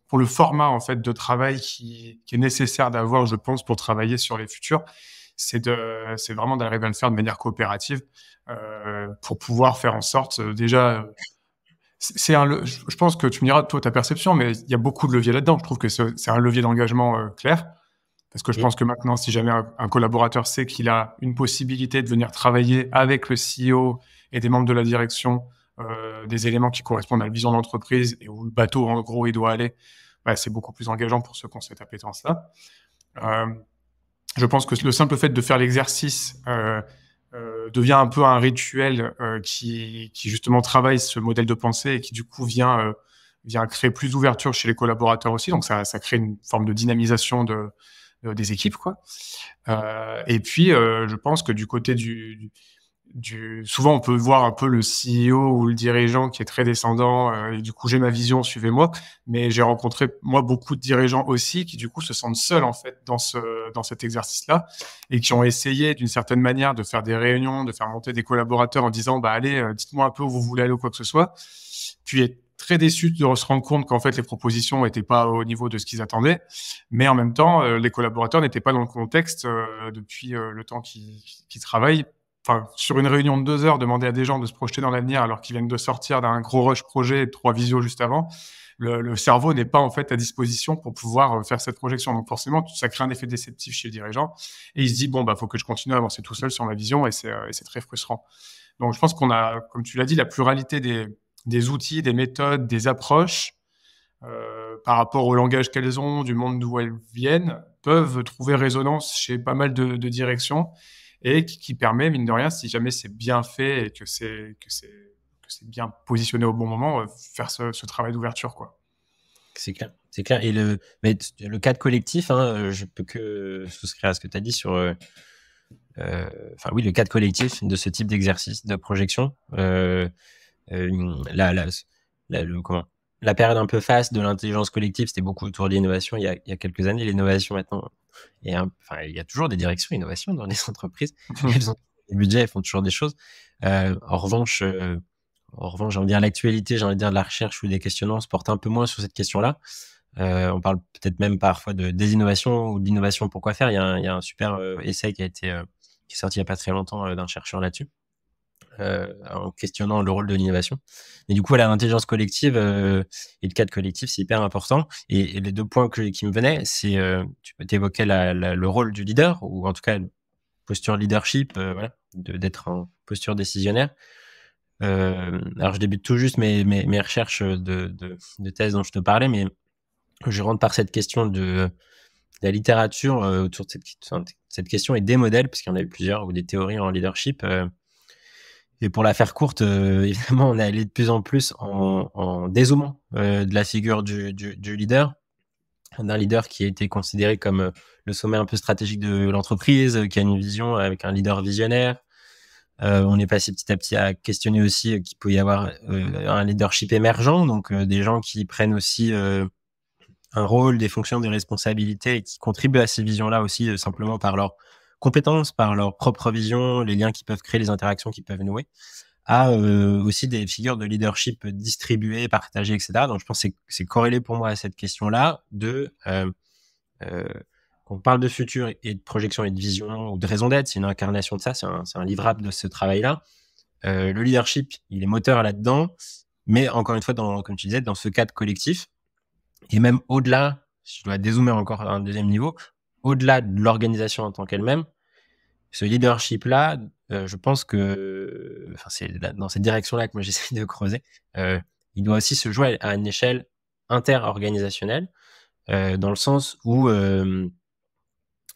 pour le format en fait de travail qui, qui est nécessaire d'avoir, je pense, pour travailler sur les futurs c'est vraiment d'arriver à le faire de manière coopérative euh, pour pouvoir faire en sorte euh, déjà euh, c'est un, je pense que tu me diras, toi, ta perception, mais il y a beaucoup de leviers là-dedans. Je trouve que c'est un levier d'engagement clair. Parce que je mm. pense que maintenant, si jamais un, collaborateur sait qu'il a une possibilité de venir travailler avec le CEO et des membres de la direction, des éléments qui correspondent à la vision de l'entreprise et où le bateau, en gros, il doit aller, bah, c'est beaucoup plus engageant pour ceux qui ont cette appétence-là. Euh, je pense que le simple fait de faire l'exercice euh, euh, devient un peu un rituel euh, qui, justement travaille ce modèle de pensée et qui du coup vient, créer plus d'ouverture chez les collaborateurs aussi. Donc ça, crée une forme de dynamisation des équipes. Quoi. et puis, je pense que du côté du souvent on peut voir un peu le CEO ou le dirigeant qui est très descendant euh, et du coup j'ai ma vision, suivez-moi. Mais j'ai rencontré moi beaucoup de dirigeants aussi qui du coup se sentent seuls en fait dans ce dans cet exercice-là et qui ont essayé d'une certaine manière de faire des réunions, de faire monter des collaborateurs en disant bah allez euh, dites-moi un peu où vous voulez aller ou quoi que ce soit, puis être très déçu de se rendre compte qu'en fait les propositions n'étaient pas au niveau de ce qu'ils attendaient, mais en même temps euh, les collaborateurs n'étaient pas dans le contexte depuis le temps qu'ils travaillent sur une réunion de deux heures, demander à des gens de se projeter dans l'avenir alors qu'ils viennent de sortir d'un gros rush projet et trois visios juste avant, le, cerveau n'est pas en fait à disposition pour pouvoir euh, faire cette projection. Donc forcément, ça crée un effet déceptif chez le dirigeant et il se dit bon bah faut que je continue à avancer tout seul sur ma vision et c'est euh, très frustrant. Donc je pense qu'on a, comme tu l'as dit, la pluralité des, outils, des méthodes, des approches euh, par rapport au langage qu'elles ont, du monde d'où elles viennent, peuvent trouver résonance chez pas mal de, de directions et qui, permet, mine de rien, si jamais c'est bien fait et que c'est que c'est c'est bien positionné au bon moment, euh, faire ce, travail d'ouverture, quoi. C'est clair, c'est clair. Et le, mais le cadre collectif, hein, euh, je peux que souscrire à ce que tu as dit sur. Euh, enfin, oui, le cadre collectif de ce type d'exercice de projection. là, comment la période un peu faste de l'intelligence collective, c'était beaucoup autour de l'innovation il, il, y a quelques années. L'innovation maintenant, il y a toujours des directions innovation dans les [laughs] entreprises. Mmh. elles ont des budgets, elles font toujours des choses. Euh, en revanche, euh, en revanche, j'ai envie dire l'actualité, j'ai envie de dire de la recherche ou des questionnements se portent un peu moins sur cette question-là. Euh, on parle peut-être même parfois de désinnovation ou d'innovation. quoi faire il y, a un, super essai qui a été qui est sorti il n'y a pas très longtemps d'un chercheur là-dessus. Euh, en questionnant le rôle de l'innovation. Mais du coup, l'intelligence collective euh, et le cadre collectif, c'est hyper important. Et, les deux points qui me venaient, c'est, euh, tu peux le rôle du leader, ou en tout cas, posture leadership, d'être en posture décisionnaire. alors, je débute tout juste mes, mes, recherches de, de, thèse dont je te parlais, mais je rentre par cette question de, la littérature autour de cette, cette, question et des modèles, parce qu'il y en a eu plusieurs, ou des théories en leadership. Et pour la faire courte, euh, [laughs] évidemment, on est allé de plus en plus en, en dézoomant euh, de la figure du, leader, d'un leader qui a été considéré comme euh, le sommet un peu stratégique de l'entreprise, qui a une vision avec un leader visionnaire. on est passé petit à petit à questionner aussi qu'il peut y avoir un leadership émergent, donc des gens qui prennent aussi un rôle, des fonctions, des responsabilités et qui contribuent à ces visions-là aussi simplement par leur compétences, par leur propre vision, les liens qu'ils peuvent créer, les interactions qu'ils peuvent nouer, à euh, aussi des figures de leadership distribuées, partagées, etc. Donc je pense que c'est corrélé pour moi à cette question-là de euh, euh, qu'on parle de futur et de projection et de vision ou de raison d'être, c'est une incarnation de ça, c'est un, un, livrable de ce travail-là. Euh, le leadership, il est moteur là-dedans, mais encore une fois, comme tu disais, dans ce cadre collectif, et même au-delà, je dois dézoomer encore un deuxième niveau, au-delà de l'organisation en tant qu'elle-même, ce leadership-là, euh, je pense que enfin, c'est dans cette direction-là que moi [laughs] j'essaie de creuser. Euh, il doit aussi se jouer à une échelle inter-organisationnelle, euh, dans le sens où,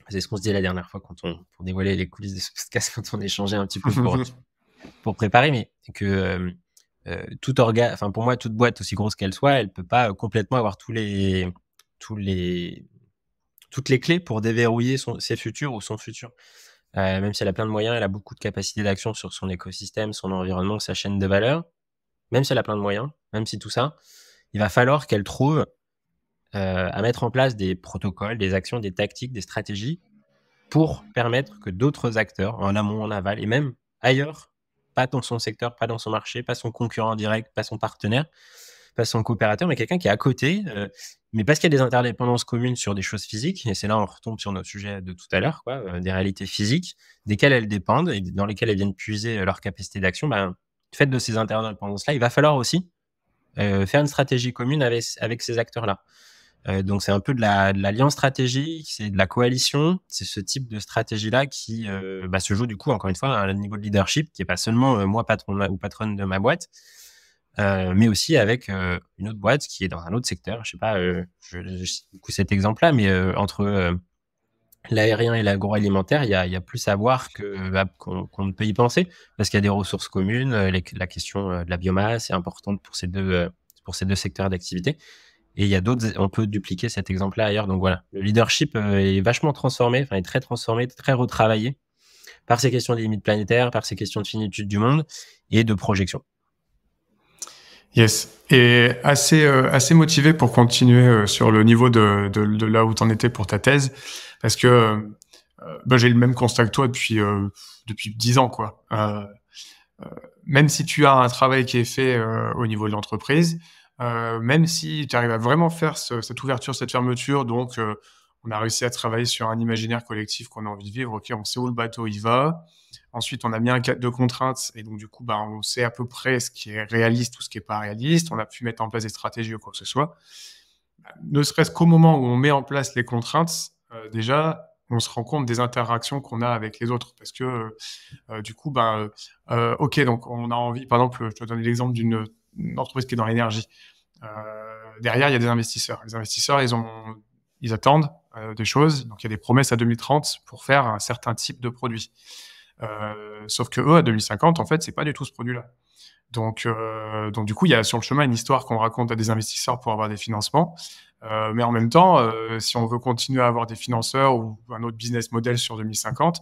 c'est ce qu'on se dit la dernière fois quand on, pour dévoiler les coulisses de ce podcast, [laughs] quand on échangeait un petit peu pour, [laughs] préparer, mais que toute enfin pour moi, toute boîte, aussi grosse qu'elle soit, elle peut pas complètement avoir tous les, tous les, toutes les clés pour déverrouiller ses futurs ou son futur. Euh, même si elle a plein de moyens, elle a beaucoup de capacités d'action sur son écosystème, son environnement, sa chaîne de valeur. Même si elle a plein de moyens, même si tout ça, il va falloir qu'elle trouve euh, à mettre en place des protocoles, des actions, des tactiques, des stratégies pour permettre que d'autres acteurs, en amont, en aval, et même ailleurs, pas dans son secteur, pas dans son marché, pas son concurrent direct, pas son partenaire, pas son coopérateur, mais quelqu'un qui est à côté. Euh, mais parce qu'il y a des interdépendances communes sur des choses physiques, et c'est là on retombe sur notre sujet de tout à l'heure, quoi, euh, des réalités physiques desquelles elles dépendent et dans lesquelles elles viennent puiser euh, leur capacité d'action, ben, fait de ces interdépendances-là, il va falloir aussi faire une stratégie commune avec, ces acteurs-là. donc c'est un peu de, la, l'alliance stratégique, c'est de la coalition, c'est ce type de stratégie-là qui bah, se joue du coup, encore une fois, à un niveau de leadership qui n'est pas seulement moi patron ou patronne de ma boîte, euh, mais aussi avec euh, une autre boîte qui est dans un autre secteur. Je sais pas, euh, je, je, cet exemple-là, mais euh, entre l'aérien et l'agroalimentaire, il y a, plus à voir que qu'on ne peut y penser, parce qu'il y a des ressources communes. la question de la biomasse est importante pour ces deux pour ces deux secteurs d'activité. Et il y a d'autres, on peut dupliquer cet exemple-là ailleurs. Donc voilà, le leadership est vachement transformé, enfin est très transformé, très retravaillé par ces questions des limites planétaires, par ces questions de finitude du monde et de projection. Yes. Et euh, assez, motivé pour continuer euh, sur le niveau de, là où tu en étais pour ta thèse, parce que euh, bah, j'ai le même constat que toi depuis, depuis 10 ans. Quoi. même si tu as un travail qui est fait au niveau de l'entreprise, même si tu arrives à vraiment faire cette ouverture, cette fermeture, donc on a réussi à travailler sur un imaginaire collectif qu'on a envie de vivre, on sait où le bateau y va, Ensuite, on a mis un cadre de contraintes et donc du coup, bah, on sait à peu près ce qui est réaliste ou ce qui n'est pas réaliste. On a pu mettre en place des stratégies ou quoi que ce soit. Ne serait-ce qu'au moment où on met en place les contraintes, euh, déjà, on se rend compte des interactions qu'on a avec les autres parce que euh, euh, du coup, bah, ok, donc on a envie, par exemple, je te donner l'exemple d'une entreprise qui est dans l'énergie. derrière, il y a des investisseurs. Les investisseurs, ils attendent des choses. Donc, il y a des promesses à 2030 pour faire un certain type de produit. Euh, sauf que eux, à 2050, en fait, c'est pas du tout ce produit-là. Donc, euh, donc du coup, il y a sur le chemin une histoire qu'on raconte à des investisseurs pour avoir des financements. Euh, mais en même temps, si on veut continuer à avoir des financeurs ou un autre business model sur 2050,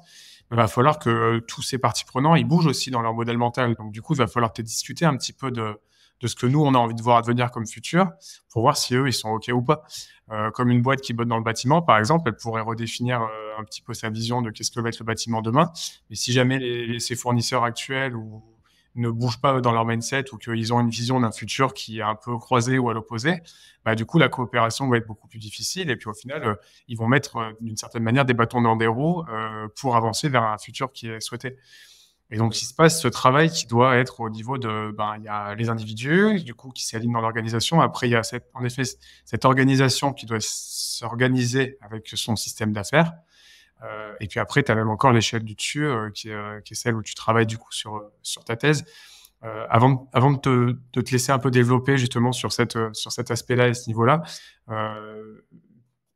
il va falloir que tous ces parties prenantes ils bougent aussi dans leur modèle mental. Donc, du coup, il va falloir te discuter un petit peu de, de ce que nous, on a envie de voir advenir comme futur pour voir si eux, ils sont OK ou pas. Euh, comme une boîte qui botte dans le bâtiment, par exemple, elle pourrait redéfinir euh, un petit peu sa vision de qu'est-ce que va être le bâtiment demain. Mais si jamais les, ses fournisseurs actuels ou ne bougent pas dans leur mindset ou qu'ils ont une vision d'un futur qui est un peu croisé ou à l'opposé, bah, du coup, la coopération va être beaucoup plus difficile. Et puis, au final, euh, ils vont mettre, d'une certaine manière, des bâtons dans des roues pour avancer vers un futur qui est souhaité. Et donc, il se passe ce travail qui doit être au niveau de, ben, il y a les individus, du coup, qui s'alignent dans l'organisation. Après, il y a cette, en effet cette organisation qui doit s'organiser avec son système d'affaires. Euh, et puis après, tu as même encore l'échelle du dessus, euh, euh, qui, est, celle où tu travailles du coup sur, sur ta thèse. avant, avant de te, de, te, laisser un peu développer justement sur, cette, sur cet aspect-là et ce niveau-là,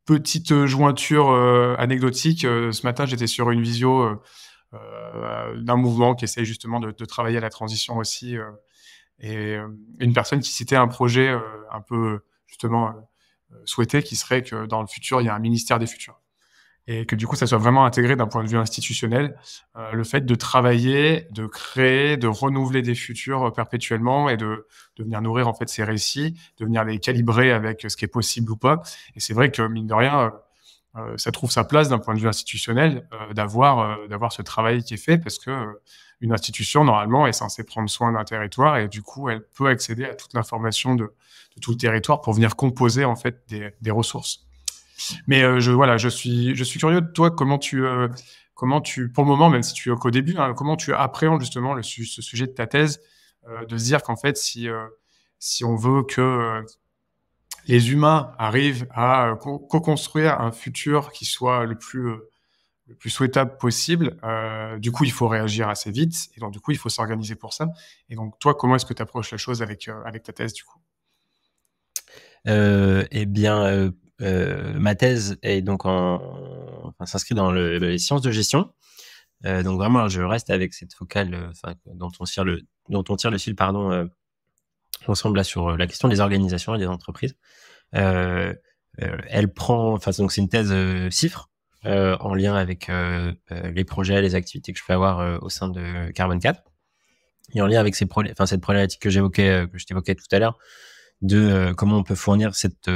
petite jointure anecdotique, ce matin, j'étais sur une visio euh, d'un mouvement qui essaye justement de, travailler à la transition aussi. Euh, et euh, une personne qui citait un projet un peu justement souhaité qui serait que dans le futur, il y a un ministère des futurs. Et que du coup, ça soit vraiment intégré d'un point de vue institutionnel, le fait de travailler, de créer, de renouveler des futurs perpétuellement et de, de, venir nourrir en fait ces récits, de venir les calibrer avec ce qui est possible ou pas. Et c'est vrai que mine de rien, euh, ça trouve sa place d'un point de vue institutionnel euh, d'avoir euh, d'avoir ce travail qui est fait parce que une institution normalement est censée prendre soin d'un territoire et du coup elle peut accéder à toute l'information de, tout le territoire pour venir composer en fait des, des ressources. Mais je voilà, je suis je suis curieux de toi comment tu comment tu pour le moment même si tu es qu'au début hein, comment tu appréhends justement le, ce sujet de ta thèse de se dire qu'en fait si si on veut que les humains arrivent à euh, co-construire un futur qui soit le plus, euh, souhaitable possible, euh, du coup, il faut réagir assez vite. Et donc, du coup, il faut s'organiser pour ça. Et donc, toi, comment est-ce que tu approches la chose avec, ta thèse, du coup Eh bien, ma thèse est donc s'inscrit dans les sciences de gestion. donc, vraiment, je reste avec cette focale dont, on tire le, dont on tire le fil pardon, ensemble là sur euh, la question des organisations et des entreprises. Euh, euh, elle prend, enfin donc c'est une thèse chiffre en lien avec les projets, les activités que je peux avoir au sein de Carbon 4 et en lien avec ces enfin cette problématique que j'évoquais, je t'évoquais tout à l'heure, de comment on peut fournir cette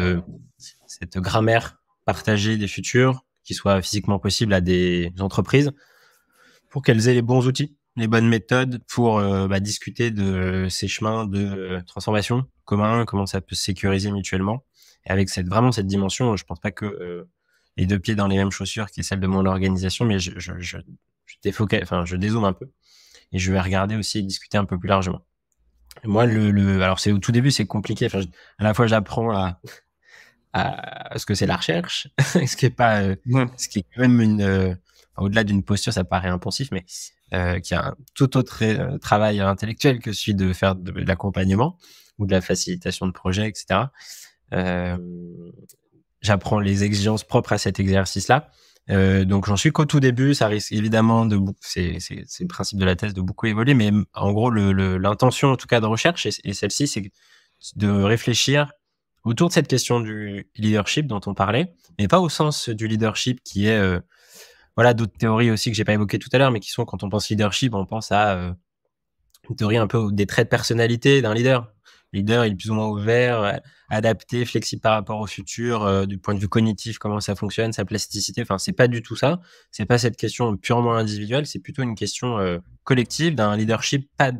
cette grammaire partagée des futurs qui soit physiquement possible à des entreprises pour qu'elles aient les bons outils les bonnes méthodes pour euh, bah, discuter de euh, ces chemins de euh, transformation commun comment ça peut se sécuriser mutuellement. Et avec cette, vraiment cette dimension, je pense pas que les deux pieds dans les mêmes chaussures, qui est celle de mon organisation, mais je, je, je, je enfin, je dézoome un peu et je vais regarder aussi et discuter un peu plus largement. moi, le, alors c'est au tout début, c'est compliqué. à la fois, j'apprends à, à, ce que c'est la recherche, [laughs] ce qui est pas, ce qui est quand même une au-delà d'une posture, ça paraît impensif, mais euh, qui a un tout autre euh, travail intellectuel que celui de faire de, l'accompagnement ou de la facilitation de projet, etc. Euh, j'apprends les exigences propres à cet exercice-là. donc j'en suis qu'au tout début, ça risque évidemment de c'est le principe de la thèse de beaucoup évoluer, mais en gros l'intention en tout cas de recherche et celle-ci, c'est de réfléchir autour de cette question du leadership dont on parlait, mais pas au sens du leadership qui est voilà d'autres théories aussi que j'ai pas évoquées tout à l'heure, mais qui sont quand on pense leadership, on pense à euh, une théorie un peu des traits de personnalité d'un leader. leader, est plus ou moins ouvert, euh, adapté, flexible par rapport au futur, euh, du point de vue cognitif, comment ça fonctionne, sa plasticité. Enfin, c'est pas du tout ça. C'est pas cette question purement individuelle. C'est plutôt une question collective d'un leadership pas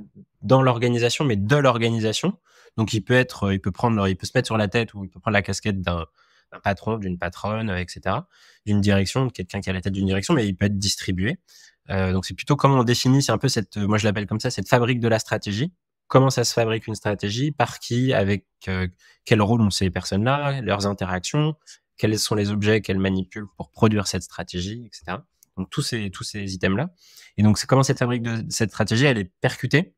dans l'organisation, mais de l'organisation. Donc, il peut être, il peut prendre, il peut se mettre sur la tête ou il peut prendre la casquette d'un d'un patron, d'une patronne, euh, etc., d'une direction, de quelqu'un qui a la tête d'une direction, mais il peut être distribué. Euh, donc c'est plutôt comment on définit, c'est un peu cette, euh, moi je l'appelle comme ça, cette fabrique de la stratégie. Comment ça se fabrique une stratégie, par qui, avec quel rôle ont ces personnes-là, leurs interactions, quels sont les objets qu'elles manipulent pour produire cette stratégie, etc. Donc tous ces, tous ces items-là. Et donc c'est comment cette fabrique de cette stratégie, elle est percutée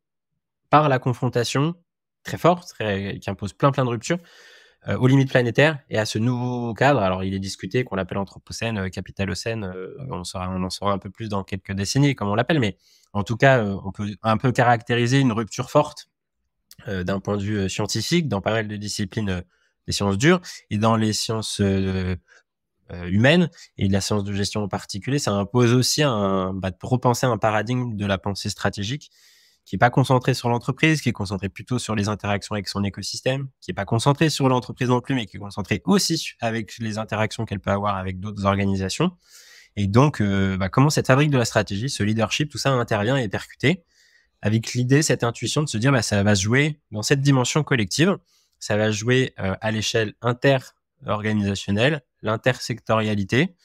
par la confrontation très forte, qui impose plein plein de ruptures, euh, aux limites planétaires et à ce nouveau cadre. Alors, il est discuté qu'on l'appelle Anthropocène, euh, Capitalocène. Euh, on, en saura un peu plus dans quelques décennies, comme on l'appelle. Mais en tout cas, on peut un peu caractériser une rupture forte d'un point de vue scientifique dans pas mal de disciplines des sciences dures et dans les sciences humaines et la science de gestion en particulier, ça impose aussi un, bah, de repenser un paradigme de la pensée stratégique qui n'est pas concentré sur l'entreprise, qui est concentré plutôt sur les interactions avec son écosystème, qui n'est pas concentré sur l'entreprise non plus, mais qui est concentré aussi avec les interactions qu'elle peut avoir avec d'autres organisations. Et donc, euh, bah, comment cette fabrique de la stratégie, ce leadership, tout ça intervient et est percuté avec l'idée, cette intuition de se dire, bah, ça va jouer dans cette dimension collective, ça va jouer euh, à l'échelle inter-organisationnelle, l'intersectorialité.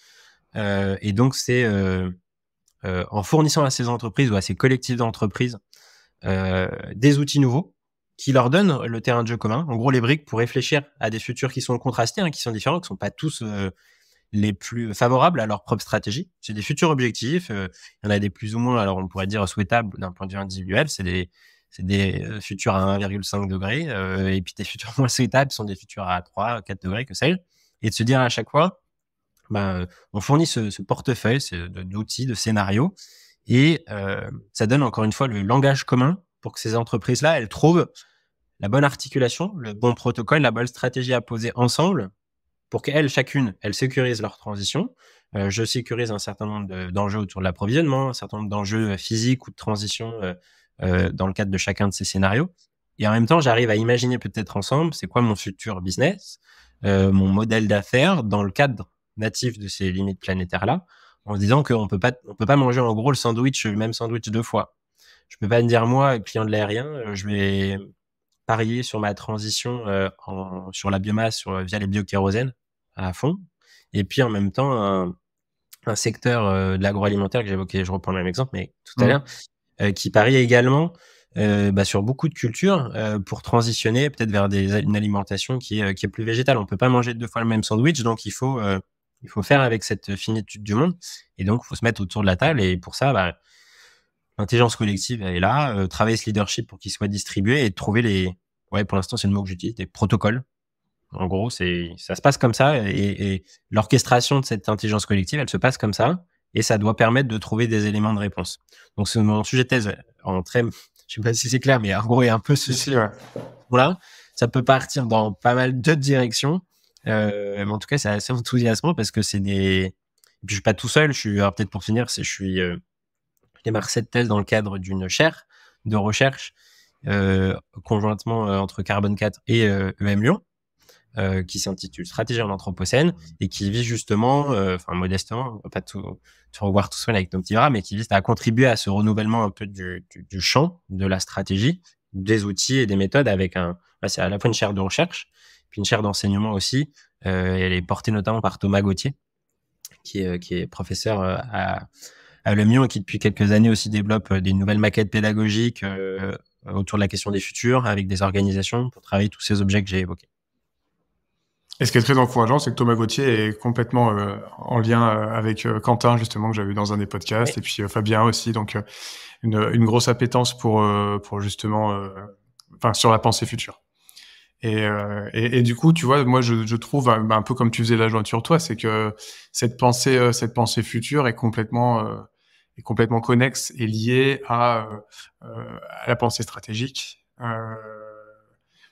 Euh, et donc, c'est en fournissant à ces entreprises ou à ces collectifs d'entreprises euh, des outils nouveaux qui leur donnent le terrain de jeu commun, en gros les briques pour réfléchir à des futurs qui sont contrastés, hein, qui sont différents, qui ne sont pas tous euh, les plus favorables à leur propre stratégie. C'est des futurs objectifs. Euh, il y en a des plus ou moins, alors on pourrait dire souhaitables d'un point de vue individuel. C'est des, futurs à 1,5 degré. et puis des [laughs] futurs moins souhaitables sont des futurs à 3, 4 degrés que celles, Et de se dire à chaque fois, ben, on fournit ce, portefeuille d'outils, de scénarios et euh, ça donne encore une fois le langage commun pour que ces entreprises-là, elles trouvent la bonne articulation, le bon protocole, la bonne stratégie à poser ensemble pour qu'elles, chacune, elles sécurisent leur transition. Euh, je sécurise un certain nombre d'enjeux autour de l'approvisionnement, un certain nombre d'enjeux euh, physiques ou de transition dans le cadre de chacun de ces scénarios. Et en même temps, j'arrive à imaginer peut-être ensemble, c'est quoi mon futur business, mon modèle d'affaires dans le cadre natif de ces limites planétaires-là, en se disant qu'on peut pas, on peut pas manger en gros le sandwich, le même sandwich deux fois. Je peux pas me dire moi, client de l'aérien, euh, je vais parier sur ma transition euh, sur la biomasse via les biokérosènes à fond. Et puis en même temps, un, secteur euh, de l'agroalimentaire que j'évoquais, je reprends le même exemple, mais tout à mmh. l'heure, qui parie également bah, sur beaucoup de cultures pour transitionner peut-être vers une alimentation qui est, qui est plus végétale. On peut pas manger deux fois le même sandwich, donc il faut il faut faire avec cette finitude du monde. Et donc, il faut se mettre autour de la table. Et pour ça, bah, l'intelligence collective est là. Euh, travailler ce leadership pour qu'il soit distribué et trouver les. Ouais, pour l'instant, c'est le mot que j'utilise, des protocoles. En gros, c'est ça se passe comme ça. Et, l'orchestration de cette intelligence collective, elle se passe comme ça. Et ça doit permettre de trouver des éléments de réponse. Donc, c'est mon sujet de thèse en très. Je sais pas si c'est clair, mais en gros, il y a un peu ceci. Voilà. Ça peut partir dans pas mal d'autres directions. Euh, mais en tout cas, c'est assez enthousiasmant parce que c'est des. Et puis, je suis pas tout seul. Je suis peut-être pour finir, je suis. Euh, je démarre cette thèse dans le cadre d'une chaire de recherche euh, conjointement entre Carbone 4 et EM e Lyon. qui s'intitule Stratégie en Anthropocène et qui vise justement, enfin modestement, on va pas tout, revoir tout seul avec nos petits bras, mais qui vise à contribuer à ce renouvellement un peu du, champ de la stratégie, des outils et des méthodes avec un, bah, c'est à la fois une chaire de recherche, une chaire d'enseignement aussi. Euh, elle est portée notamment par Thomas Gauthier, qui est, euh, qui est professeur euh, à, à Lemion et qui depuis quelques années aussi développe des nouvelles maquettes pédagogiques autour de la question des futurs avec des organisations pour travailler tous ces objets que j'ai évoqués. Et ce qui est très encourageant, c'est que Thomas Gauthier est complètement en lien avec Quentin, justement, que j'avais vu dans un des podcasts, et puis Fabien aussi. Donc, une, une, grosse appétence pour, pour justement, enfin, sur la pensée future. Euh, et, et, du coup, tu vois, moi, je, je trouve euh, bah, un peu comme tu faisais la jointure toi, c'est que cette pensée, euh, cette pensée future est complètement, est complètement connexe et liée à, à la pensée stratégique,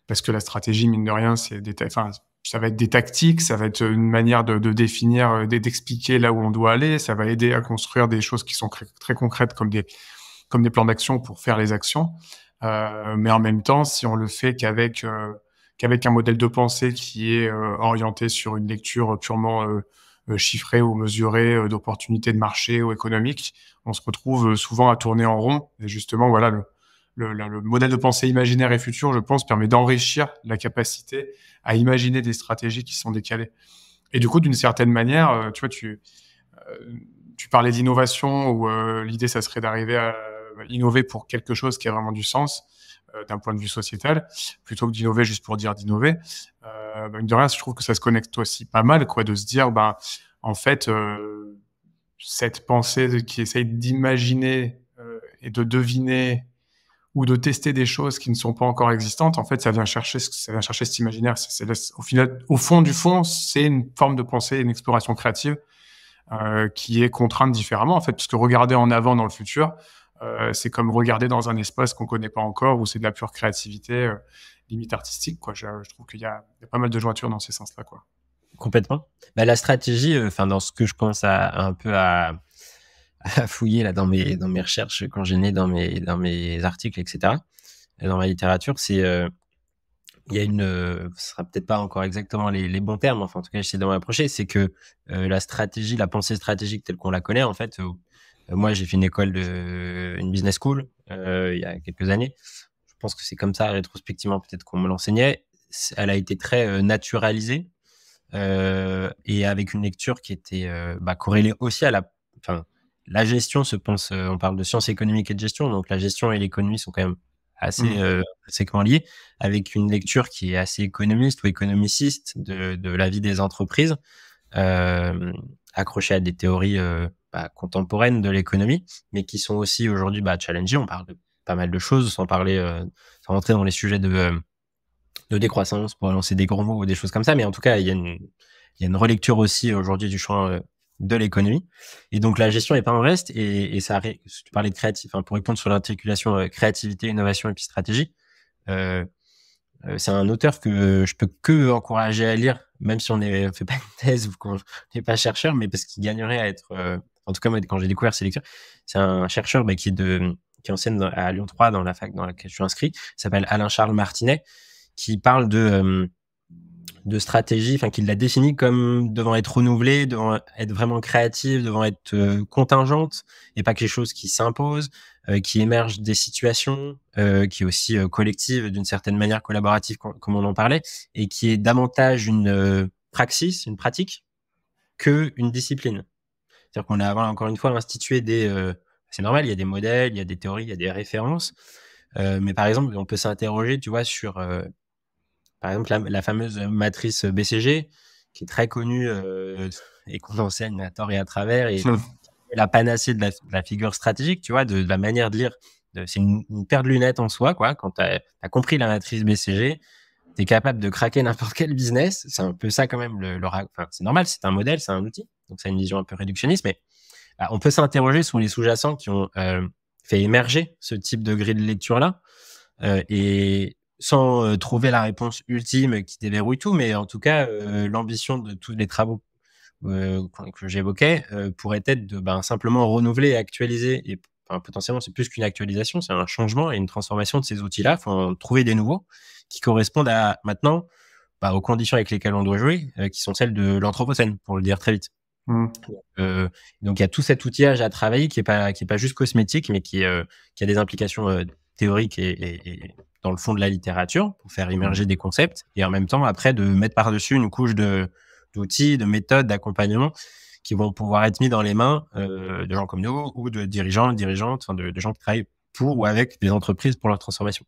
parce que la stratégie, mine de rien, c'est des, enfin, ça va être des tactiques, ça va être une manière de, de définir, d'expliquer là où on doit aller, ça va aider à construire des choses qui sont très concrètes comme des, comme des plans d'action pour faire les actions. mais en même temps, si on le fait qu'avec qu'avec un modèle de pensée qui est euh, orienté sur une lecture purement euh, euh, chiffrée ou mesurée d'opportunités de marché ou économiques, on se retrouve souvent à tourner en rond. Et justement, voilà, le, modèle de pensée imaginaire et futur, je pense, permet d'enrichir la capacité à imaginer des stratégies qui sont décalées. Et du coup, d'une certaine manière, tu vois, tu, parlais d'innovation, où l'idée, ça serait d'arriver à innover pour quelque chose qui a vraiment du sens. Euh, d'un point de vue sociétal, plutôt que d'innover juste pour dire d'innover. Euh, de rien, je trouve que ça se connecte aussi pas mal, quoi, de se dire, bah, en fait, euh, cette pensée qui essaye d'imaginer et de deviner ou de tester des choses qui ne sont pas encore existantes, en fait, ça vient chercher, ça vient chercher cet imaginaire. au, final, au fond du fond, c'est une forme de pensée, une exploration créative qui est contrainte différemment, en fait, puisque regarder en avant dans le futur, euh, c'est comme regarder dans un espace qu'on connaît pas encore, où c'est de la pure créativité, euh, limite artistique. Quoi. Je, trouve qu'il y, a pas mal de jointures dans ces sens-là. Quoi. Complètement. Bah, la stratégie, euh, enfin dans ce que je commence à, un peu à, fouiller là, dans, mes, dans mes recherches quand j'ai né, dans mes, dans mes articles, etc., dans ma littérature, c'est... il y a une, ce sera peut-être pas encore exactement les, les, bons termes, enfin en tout cas j'essaie de m'approcher c'est que la stratégie, la pensée stratégique telle qu'on la connaît en fait, moi, j'ai fait une école de, une business school euh, il y a quelques années. Je pense que c'est comme ça, rétrospectivement, peut-être qu'on me l'enseignait. Elle a été très euh, naturalisée euh, et avec une lecture qui était bah, corrélée aussi à la, enfin, la gestion se pense, on parle de sciences économiques et de gestion, donc la gestion et l'économie sont quand même assez mmh. euh, liées, avec une lecture qui est assez économiste ou économiciste de, la vie des entreprises, accrochée à des théories bah, contemporaines de l'économie, mais qui sont aussi aujourd'hui bah, challengées. On parle de pas mal de choses, sans parler, euh, sans rentrer dans les sujets euh, de, décroissance, pour lancer des gros mots ou des choses comme ça. Mais en tout cas, il y a une, il a une relecture aussi aujourd'hui du champ euh, de l'économie. Et donc la gestion n'est pas en reste. Et, et ça, tu parlais de créatif, pour répondre sur l'articulation créativité, innovation et puis stratégie. c'est un auteur que je peux que encourager à lire, même si on ne fait pas une thèse ou qu'on n'est pas chercheur, mais parce qu'il gagnerait à être en tout cas, quand j'ai découvert ces lectures, c'est un chercheur bah, qui est de qui enseigne à Lyon 3 dans la fac dans laquelle je suis inscrit, s'appelle Alain Charles Martinet, qui parle de euh, de stratégie, enfin qu'il la définit comme devant être renouvelée, devant être vraiment créative, devant être euh, contingente et pas quelque chose qui s'impose, euh, qui émerge des situations, qui est aussi collective d'une certaine manière, collaborative comme on en parlait, et qui est davantage une praxis, une pratique, que une discipline. C'est-à-dire qu'on a encore une fois institué des. Euh, c'est normal, il y a des modèles, il y a des théories, il y a des références. Euh, mais par exemple, on peut s'interroger, tu vois, sur euh, par exemple la, fameuse matrice BCG qui est très connue et qu'on enseigne à tort et à travers et [laughs] la panacée de la, figure stratégique, tu vois, de, la manière de lire. C'est une, paire de lunettes en soi, quoi. Quand tu as, compris la matrice BCG, tu es capable de craquer n'importe quel business. C'est un peu ça quand même le c'est normal, c'est un modèle, c'est un outil. Donc, c'est une vision un peu réductionniste, mais bah, on peut s'interroger sur les sous-jacents qui ont euh, fait émerger ce type de grille de lecture-là. Euh, et sans euh, trouver la réponse ultime qui déverrouille tout, mais en tout cas, l'ambition de tous les travaux que j'évoquais pourrait être de ben, simplement renouveler et actualiser. Et potentiellement, c'est plus qu'une actualisation, c'est un changement et une transformation de ces outils-là. Il faut trouver des nouveaux qui correspondent à maintenant bah, aux conditions avec lesquelles on doit jouer, qui sont celles de l'anthropocène, pour le dire très vite. Mmh. Euh, donc il y a tout cet outillage à travailler qui n'est pas, qui est pas juste cosmétique, mais qui, euh, qui a des implications euh, théoriques et, dans le fond de la littérature pour faire émerger mmh. des concepts et en même temps après de mettre par-dessus une couche d'outils, de, méthodes, d'accompagnement qui vont pouvoir être mis dans les mains de gens comme nous ou de dirigeants, dirigeantes, de, gens qui travaillent pour ou avec des entreprises pour leur transformation.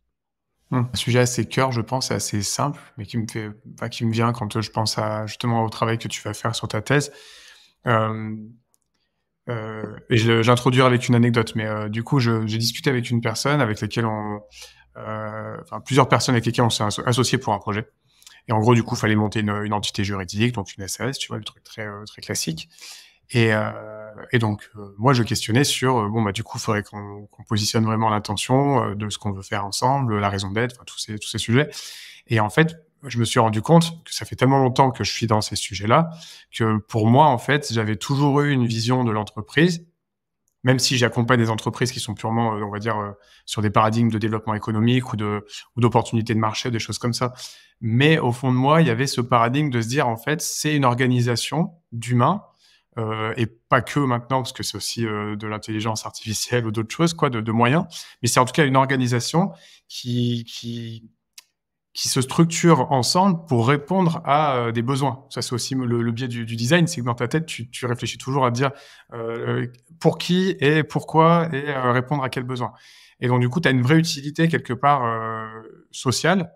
Mmh. Un sujet assez cœur, je pense, assez simple, mais qui me, qui me vient quand je pense à justement au travail que tu vas faire sur ta thèse. Euh, euh, et j'introduire avec une anecdote, mais euh, du coup, j'ai discuté avec une personne avec laquelle on, euh, enfin plusieurs personnes avec lesquelles on s'est associé pour un projet. Et en gros, du coup, fallait monter une, une entité juridique, donc une SAS, tu vois, le truc très très classique. Et, et donc, moi, je questionnais sur bon bah du coup, il faudrait qu'on positionne vraiment l'intention de ce qu'on veut faire ensemble, la raison d'être, enfin, tous ces tous ces sujets. Et en fait, je me suis rendu compte que ça fait tellement longtemps que je suis dans ces sujets-là que pour moi, en fait, j'avais toujours eu une vision de l'entreprise, même si j'accompagne des entreprises qui sont purement, euh, on va dire, euh, sur des paradigmes de développement économique ou de ou d'opportunités de marché, des choses comme ça. Mais au fond de moi, il y avait ce paradigme de se dire, en fait, c'est une organisation d'humains euh, et pas que maintenant, parce que c'est aussi de l'intelligence artificielle ou d'autres choses, quoi, de, de moyens. Mais c'est en tout cas une organisation qui, qui qui se structurent ensemble pour répondre à euh, des besoins. Ça, c'est aussi le, biais du, design, c'est que dans ta tête, tu, réfléchis toujours à dire euh, euh, pour qui et pourquoi et euh, répondre à quels besoins. Et donc, du coup, tu as une vraie utilité quelque part sociale.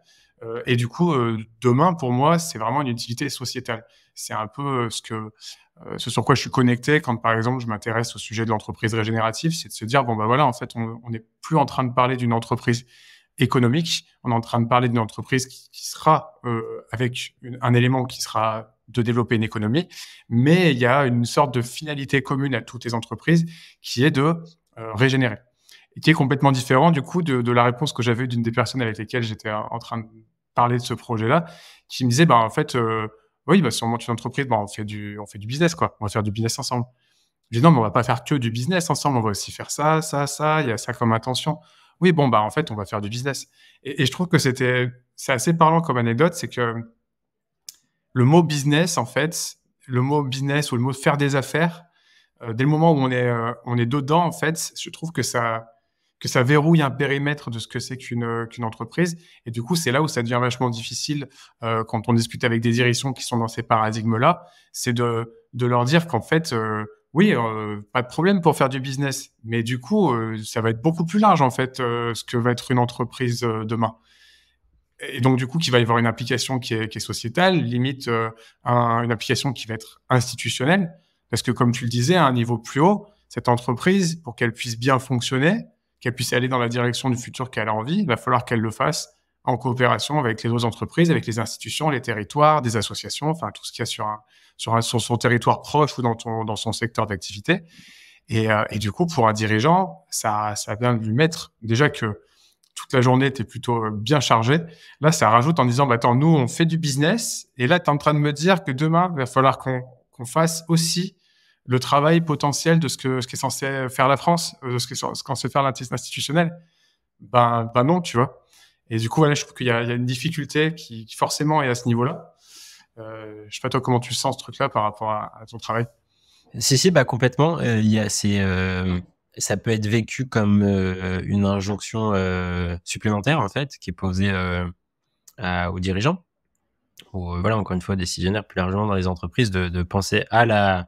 et du coup, demain, pour moi, c'est vraiment une utilité sociétale. C'est un peu ce que ce sur quoi je suis connecté quand, par exemple, je m'intéresse au sujet de l'entreprise régénérative, c'est de se dire, bon, bah voilà, en fait, on n'est plus en train de parler d'une entreprise économique. On est en train de parler d'une entreprise qui, sera euh, avec un élément qui sera de développer une économie, mais il y a une sorte de finalité commune à toutes les entreprises qui est de euh, régénérer, et qui est complètement différent du coup de, la réponse que j'avais d'une des personnes avec lesquelles j'étais en train de parler de ce projet-là, qui me disait, bah, en fait, euh, oui, si on monte une entreprise, bah, on, fait du, on fait du business, quoi. on va faire du business ensemble. Je dis non, mais on va pas faire que du business ensemble, on va aussi faire ça, ça, ça, il y a ça comme intention oui, bon, bah, en fait, on va faire du business. Et, je trouve que c'était, c'est assez parlant comme anecdote, c'est que le mot business, en fait, le mot business ou le mot faire des affaires, euh, dès le moment où on est, euh, on est dedans, en fait, je trouve que ça, que ça verrouille un périmètre de ce que c'est qu'une qu'une entreprise. Et du coup, c'est là où ça devient vachement difficile euh, quand on discute avec des dirigeants qui sont dans ces paradigmes-là, c'est de, leur dire qu'en fait, oui, euh, pas de problème pour faire du business. Mais du coup, euh, ça va être beaucoup plus large, en fait, euh, ce que va être une entreprise demain. Et donc, du coup, qui va y avoir une application qui est, sociétale, limite une application qui va être institutionnelle. Parce que, comme tu le disais, à un niveau plus haut, cette entreprise, pour qu'elle puisse bien fonctionner, qu'elle puisse aller dans la direction du futur qu'elle a envie, il va falloir qu'elle le fasse en coopération avec les autres entreprises, avec les institutions, les territoires, des associations, enfin, tout ce qu'il y a sur un, sur, son territoire proche ou dans, dans son secteur d'activité. Euh, et, du coup, pour un dirigeant, ça, ça vient de lui mettre déjà que toute la journée, était plutôt euh, bien chargé. Là, ça rajoute en disant, bah, attends, nous, on fait du business. Et là, tu es en train de me dire que demain, il va falloir qu'on fasse aussi le travail potentiel de ce que ce qu'est censé faire la France, euh, de ce qu'est censé faire l'institutionnel. institutionnel ben, ben, non, tu vois. Et du coup, voilà, je trouve qu'il y, a une difficulté qui forcément est à ce niveau-là. Euh, je sais pas toi comment tu sens ce truc-là par rapport à, ton travail. Si si bah complètement. Euh, il y a euh, ça peut être vécu comme euh, une injonction supplémentaire en fait qui est posée aux dirigeants ou voilà encore une fois décisionnaires plus largement dans les entreprises de, penser à la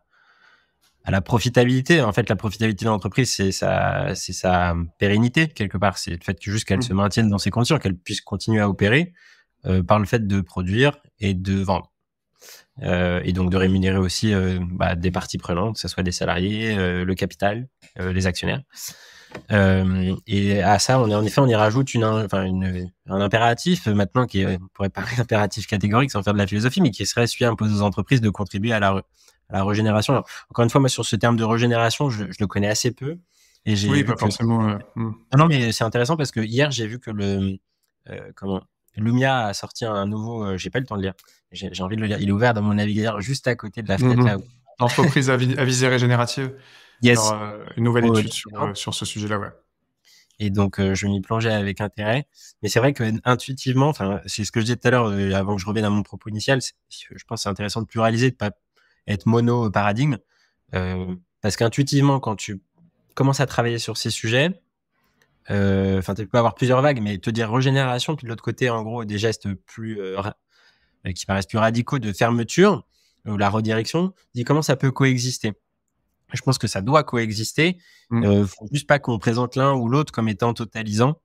à la profitabilité. En fait, la profitabilité de l'entreprise, c'est sa, c'est sa pérennité quelque part. C'est le fait que juste qu'elle se mmh. maintienne dans ses conditions, qu'elle puisse continuer à opérer par le fait de produire et de vendre. Euh, et donc de rémunérer aussi euh, bah, des parties prenantes, que ce soit des salariés, euh, le capital, les actionnaires. et à ça, on est, en effet, on y rajoute une, enfin, un impératif maintenant qui est, pourrait paraître impératif catégorique sans faire de la philosophie, mais qui serait celui impose aux entreprises de contribuer à la, à la régénération. encore une fois, moi sur ce terme de régénération, je, le connais assez peu. Et oui, pas forcément. Hmm. non, mais c'est intéressant parce que hier j'ai vu que le comment Lumia a sorti un nouveau, euh, j'ai pas le temps de lire, j'ai envie de le lire. Il est ouvert dans mon navigateur juste à côté de la fenêtre mm là à, régénérative. Yes. Euh, une nouvelle étude euh, sur, ce sujet-là, Et donc, je m'y plongeais avec intérêt. Mais c'est vrai que intuitivement, c'est ce que je disais tout à l'heure, avant que je revienne à mon propos initial, je pense c'est intéressant de pluraliser, de pas être mono paradigme, parce qu'intuitivement, quand tu commences à travailler sur ces sujets, euh, enfin, tu peux avoir plusieurs vagues, mais te dire régénération, puis de l'autre côté, en gros, des gestes plus euh, euh, qui paraissent plus radicaux de fermeture ou la redirection, dis comment ça peut coexister. Je pense que ça doit coexister. Il mmh. faut juste pas qu'on présente l'un ou l'autre comme étant totalisant.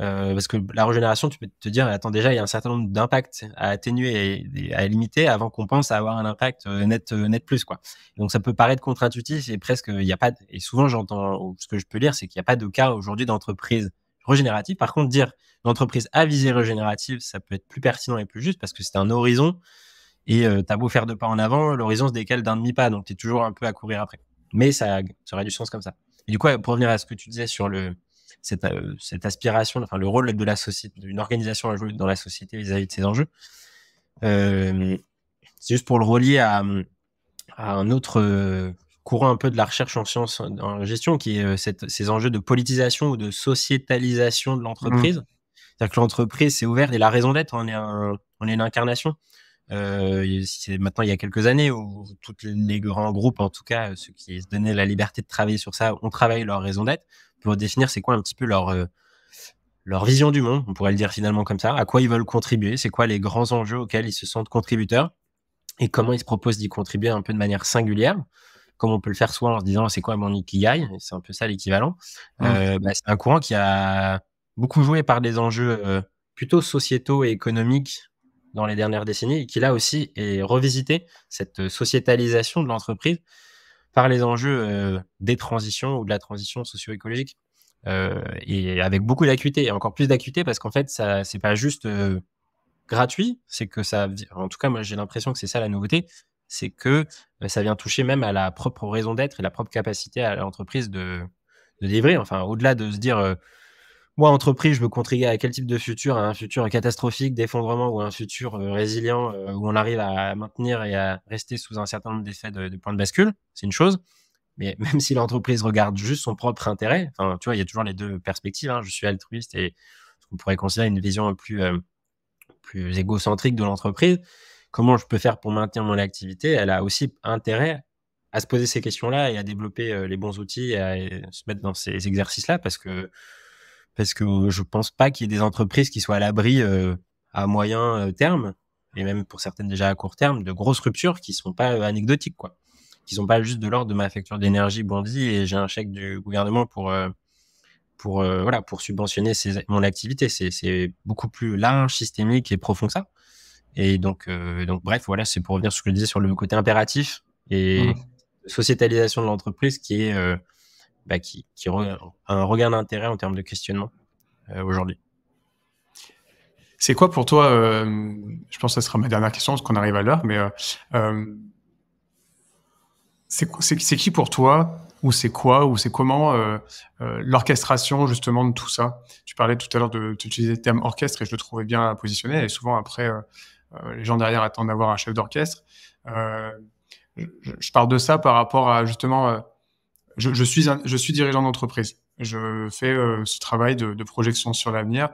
Euh, parce que la régénération, tu peux te dire, attends, déjà, il y a un certain nombre d'impacts à atténuer et, à limiter avant qu'on pense à avoir un impact euh, net, euh, net plus, quoi. Donc, ça peut paraître contre-intuitif et presque, il n'y a pas, et souvent, j'entends, ce que je peux lire, c'est qu'il n'y a pas de cas aujourd'hui d'entreprise régénérative. Par contre, dire d'entreprise à visée régénérative, ça peut être plus pertinent et plus juste parce que c'est un horizon et tu t'as beau faire deux pas en avant, l'horizon se décale d'un demi-pas, donc tu es toujours un peu à courir après. Mais ça, ça aurait du sens comme ça. Et du coup, pour revenir à ce que tu disais sur le, cette, euh, cette aspiration, enfin le rôle de la société, d'une organisation dans la société vis-à-vis de ces enjeux. Euh, c'est juste pour le relier à, un autre euh, courant un peu de la recherche en sciences en gestion, qui est ces enjeux de politisation ou de sociétalisation de l'entreprise. Mmh. C'est-à-dire que l'entreprise s'est ouverte et la raison d'être on est, une incarnation. est euh, c'est maintenant il y a quelques années où tous les grands groupes, en tout cas euh, ceux qui se donnaient la liberté de travailler sur ça, ont travaillé leur raison d'être pour définir c'est quoi un petit peu leur euh, leur vision du monde, on pourrait le dire finalement comme ça, à quoi ils veulent contribuer, c'est quoi les grands enjeux auxquels ils se sentent contributeurs et comment ils se proposent d'y contribuer un peu de manière singulière comme on peut le faire soit en se disant c'est quoi mon ikigai, c'est un peu ça l'équivalent. Mmh. Euh, bah, c'est un courant qui a beaucoup joué par des enjeux euh, plutôt sociétaux et économiques dans les dernières décennies et qui là aussi est revisité cette euh, sociétalisation de l'entreprise par les enjeux euh, des transitions ou de la transition socio-écologique euh, et avec beaucoup d'acuité et encore plus d'acuité parce qu'en fait ça c'est pas juste gratuit c'est que ça en tout cas moi j'ai l'impression que c'est ça la nouveauté c'est que ça vient toucher même à la propre raison d'être et la propre capacité à l'entreprise de, de délivrer enfin au-delà de se dire moi, entreprise, je veux contribuer à quel type de futur Un futur catastrophique d'effondrement ou un futur euh, résilient euh, où on arrive à maintenir et à rester sous un certain nombre d'effets de, points de bascule C'est une chose. Mais [laughs] même si l'entreprise regarde juste son propre intérêt, enfin, tu vois, il y a toujours les deux perspectives. Hein, je suis altruiste et ce qu'on pourrait considérer une vision plus, euh, plus égocentrique de l'entreprise. Comment je peux faire pour maintenir mon activité Elle a aussi intérêt à se poser ces questions-là et à développer les bons outils et à, se mettre dans ces exercices-là parce que parce que euh, je pense pas qu'il y ait des entreprises qui soient à l'abri euh, à moyen euh, terme et même pour certaines déjà à court terme de grosses ruptures qui sont pas anecdotiques quoi qui sont pas juste de l'ordre de ma facture d'énergie bondie et j'ai un chèque du gouvernement pour pour voilà pour subventionner mon activité c'est beaucoup plus large systémique et profond que ça et donc donc bref voilà c'est pour revenir sur ce que je disais sur le côté impératif et mmh. sociétalisation de l'entreprise qui est bah, qui, qui un regard d'intérêt en termes de questionnement euh, aujourd'hui. C'est quoi pour toi, euh, je pense que ce sera ma dernière question parce qu'on arrive à l'heure, mais euh, c'est qui pour toi ou c'est quoi ou c'est comment l'orchestration justement de tout ça Tu parlais tout à l'heure de, le terme orchestre et je le trouvais bien positionné et souvent après les gens derrière attendent d'avoir un chef d'orchestre. je, parle de ça par rapport à justement je, suis je suis dirigeant d'entreprise. Je fais euh, ce travail de, projection sur l'avenir.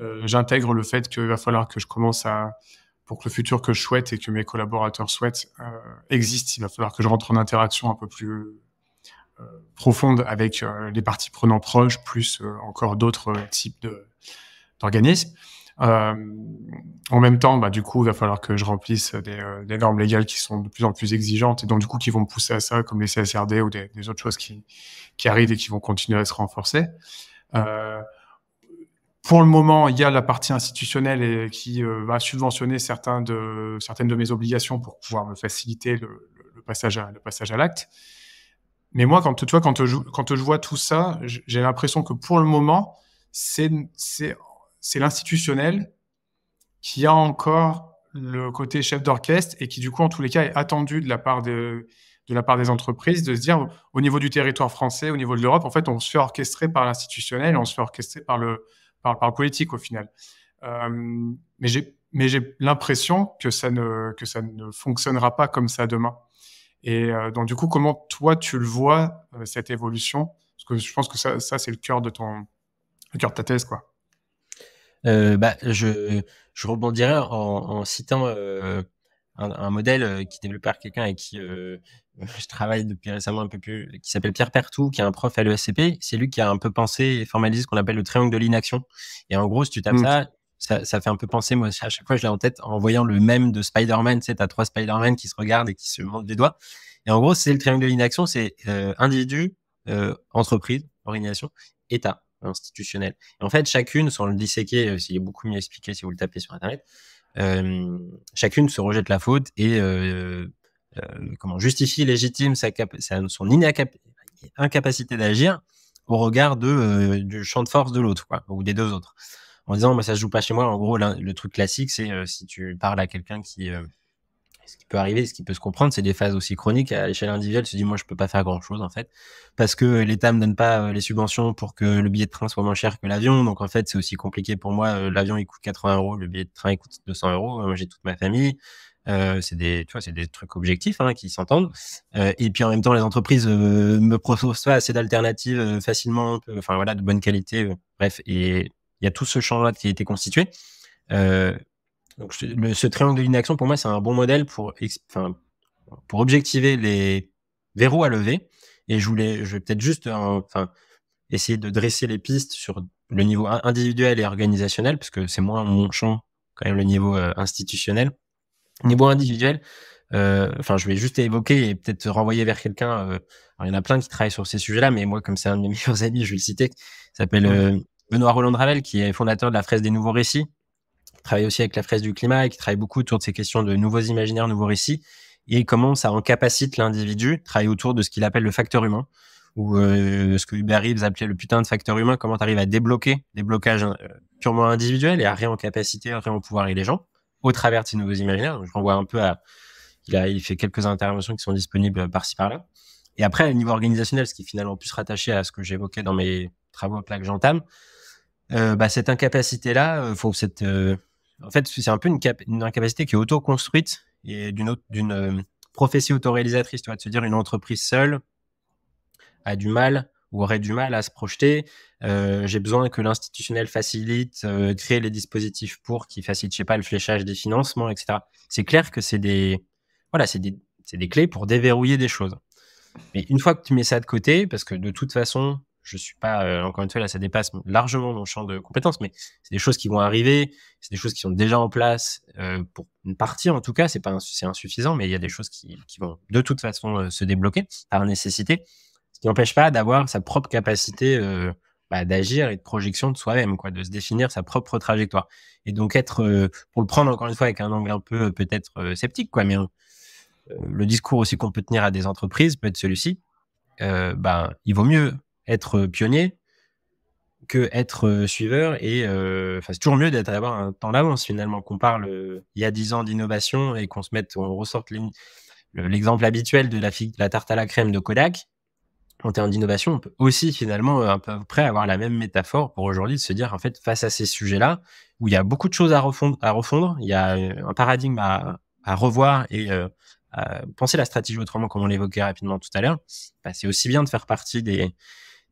Euh, j'intègre le fait qu'il va falloir que je commence à pour que le futur que je souhaite et que mes collaborateurs souhaitent euh, existe. Il va falloir que je rentre en interaction un peu plus profonde avec les parties prenantes proches, plus encore d'autres types d'organismes. Euh, en même temps, bah, du coup, il va falloir que je remplisse euh, des, normes légales qui sont de plus en plus exigeantes et donc, du coup, qui vont me pousser à ça, comme les CSRD ou des, autres choses qui, arrivent et qui vont continuer à se renforcer. Euh, pour le moment, il y a la partie institutionnelle qui va subventionner certains de, certaines de mes obligations pour pouvoir me faciliter le, passage à, le passage à l'acte. Mais moi, quand, quand, quand je vois tout ça, j'ai l'impression que pour le moment, c'est c'est l'institutionnel qui a encore le côté chef d'orchestre et qui, du coup, en tous les cas, est attendu de la part, de, la part des entreprises de se dire, au niveau du territoire français, au niveau de l'Europe, en fait, on se fait orchestrer par l'institutionnel, on se fait orchestrer par le, politique, au final. Euh, mais j'ai l'impression que ça ne que ça ne fonctionnera pas comme ça demain. Et euh, donc du coup, comment toi tu le vois euh, cette évolution Parce que je pense que ça, ça c'est le cœur de ton le cœur de ta thèse, quoi. Euh, bah, je, je rebondirai en, en citant euh, un, un, modèle euh, qui est développé par quelqu'un et qui [laughs] je travaille depuis récemment un peu plus, qui s'appelle Pierre Pertou, qui est un prof à l'ESCP. C'est lui qui a un peu pensé et formalisé ce qu'on appelle le triangle de l'inaction. Et en gros, si tu tapes mm. ça, ça, fait un peu penser, moi, à chaque fois, je l'ai en tête en voyant le même de Spider-Man. Tu sais, t'as trois Spider-Man qui se regardent et qui se montent des doigts. Et en gros, c'est le triangle de l'inaction, c'est individu, entreprise, organisation, État institutionnel. en fait, chacune, sans le disséquer, euh, c'est beaucoup mieux expliqué si vous le tapez sur Internet, euh, chacune se rejette la faute et euh, comment justifie, légitime sa son incapacité d'agir au regard du champ de force de l'autre, ou des deux autres. En disant, bah, ça se joue pas chez moi, en gros, le truc classique, c'est si tu parles à quelqu'un qui ce qui peut arriver, ce qui peut se comprendre, c'est des phases aussi chroniques à l'échelle individuelle. Se dit moi je peux pas faire grand chose en fait parce que l'État me donne pas euh, les subventions pour que le billet de train soit moins cher que l'avion. Donc en fait c'est aussi compliqué pour moi. Euh, l'avion il coûte 80 euros, le billet de train il coûte 200 euros. Euh, moi j'ai toute ma famille. c'est des, tu vois, c'est des trucs objectifs hein, qui s'entendent. et puis en même temps, les entreprises me proposent pas assez d'alternatives facilement, enfin voilà, de bonne qualité. bref, et il y a tout ce champ-là qui a été constitué. Euh, donc, ce triangle d'inaction, pour moi, c'est un bon modèle pour, enfin, pour objectiver les verrous à lever. Et je, voulais, je vais peut-être juste euh, enfin, essayer de dresser les pistes sur le niveau individuel et organisationnel, parce que c'est moins mon champ, quand même, le niveau euh, institutionnel. Niveau individuel, euh, enfin, je vais juste évoquer et peut-être renvoyer vers quelqu'un. il y en a plein qui travaillent sur ces sujets-là, mais moi, comme c'est un de mes [laughs] meilleurs amis, je vais le citer, s'appelle Benoît Roland Ravel, qui est fondateur de la Fraise des Nouveaux Récits, qui travaille aussi avec la fraise du climat et qui travaille beaucoup autour de ces questions de nouveaux imaginaires, nouveaux récits, et comment ça incapacite l'individu, travaille autour de ce qu'il appelle le facteur humain, ou euh, ce que Uber Eats appelait le putain de facteur humain, comment tu arrives à débloquer des blocages euh, purement individuels et à réencapaciter, à réenpouvoir les gens au travers de ces nouveaux imaginaires. je renvoie un peu à... Il a, il fait quelques interventions qui sont disponibles par-ci par-là. Et après, au niveau organisationnel, ce qui est finalement plus rattaché à ce que j'évoquais dans mes travaux avec que j'entame, euh, bah, cette incapacité-là, faut cette, en fait, c'est un peu une, incapacité qui est auto-construite et d'une euh, prophétie autoréalisatrice, tu vois, de se dire une entreprise seule a du mal ou aurait du mal à se projeter. Euh, j'ai besoin que l'institutionnel facilite, euh, crée les dispositifs pour, qui facilite, je sais pas, le fléchage des financements, etc. C'est clair que c'est des, voilà, c'est des, des clés pour déverrouiller des choses. Mais une fois que tu mets ça de côté, parce que de toute façon, je suis pas, euh, encore une fois, là, ça dépasse largement mon champ de compétences, mais c'est des choses qui vont arriver, c'est des choses qui sont déjà en place, euh, pour une partie en tout cas, c'est pas insuffisant, mais il y a des choses qui, qui vont de toute façon euh, se débloquer par nécessité, ce qui n'empêche pas d'avoir sa propre capacité bah, d'agir et de projection de soi-même, quoi, de se définir sa propre trajectoire. Et donc être, pour le prendre encore une fois avec un angle un peu peut-être sceptique, quoi, mais le discours aussi qu'on peut tenir à des entreprises peut être celui-ci, bah, il vaut mieux être euh, pionnier que être euh, suiveur. Et euh, enfin, c'est toujours mieux d'être d'avoir un temps d'avance finalement, qu'on parle il y a 10 ans d'innovation et qu'on se mette, on ressorte l'exemple habituel de la, tarte à la crème de Kodak, en termes d'innovation, on peut aussi finalement à peu près avoir la même métaphore pour aujourd'hui de se dire en fait face à ces sujets-là où il y a beaucoup de choses à refondre, à refondre il y a un paradigme à, revoir et à penser la stratégie autrement comme on l'évoquait rapidement tout à l'heure. Bah, c'est aussi bien de faire partie des,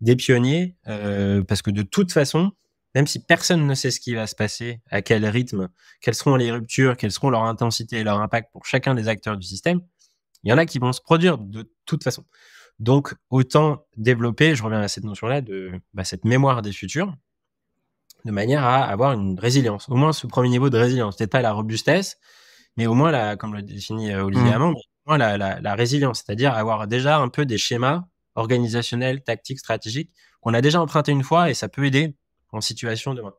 des pionniers, euh, parce que de toute façon, même si personne ne sait ce qui va se passer, à quel rythme, quelles seront les ruptures, quelles seront leur intensité et leur impact pour chacun des acteurs du système, il y en a qui vont se produire de toute façon. Donc, autant développer, je reviens à cette notion-là, de bah, cette mémoire des futurs, de manière à avoir une résilience, au moins ce premier niveau de résilience, peut pas la robustesse, mais au moins, la, comme le définit euh, Olivier mmh. Amand, la, la résilience, c'est-à-dire avoir déjà un peu des schémas organisationnelle, tactique, stratégique, qu'on a déjà emprunté une fois et ça peut aider en situation demain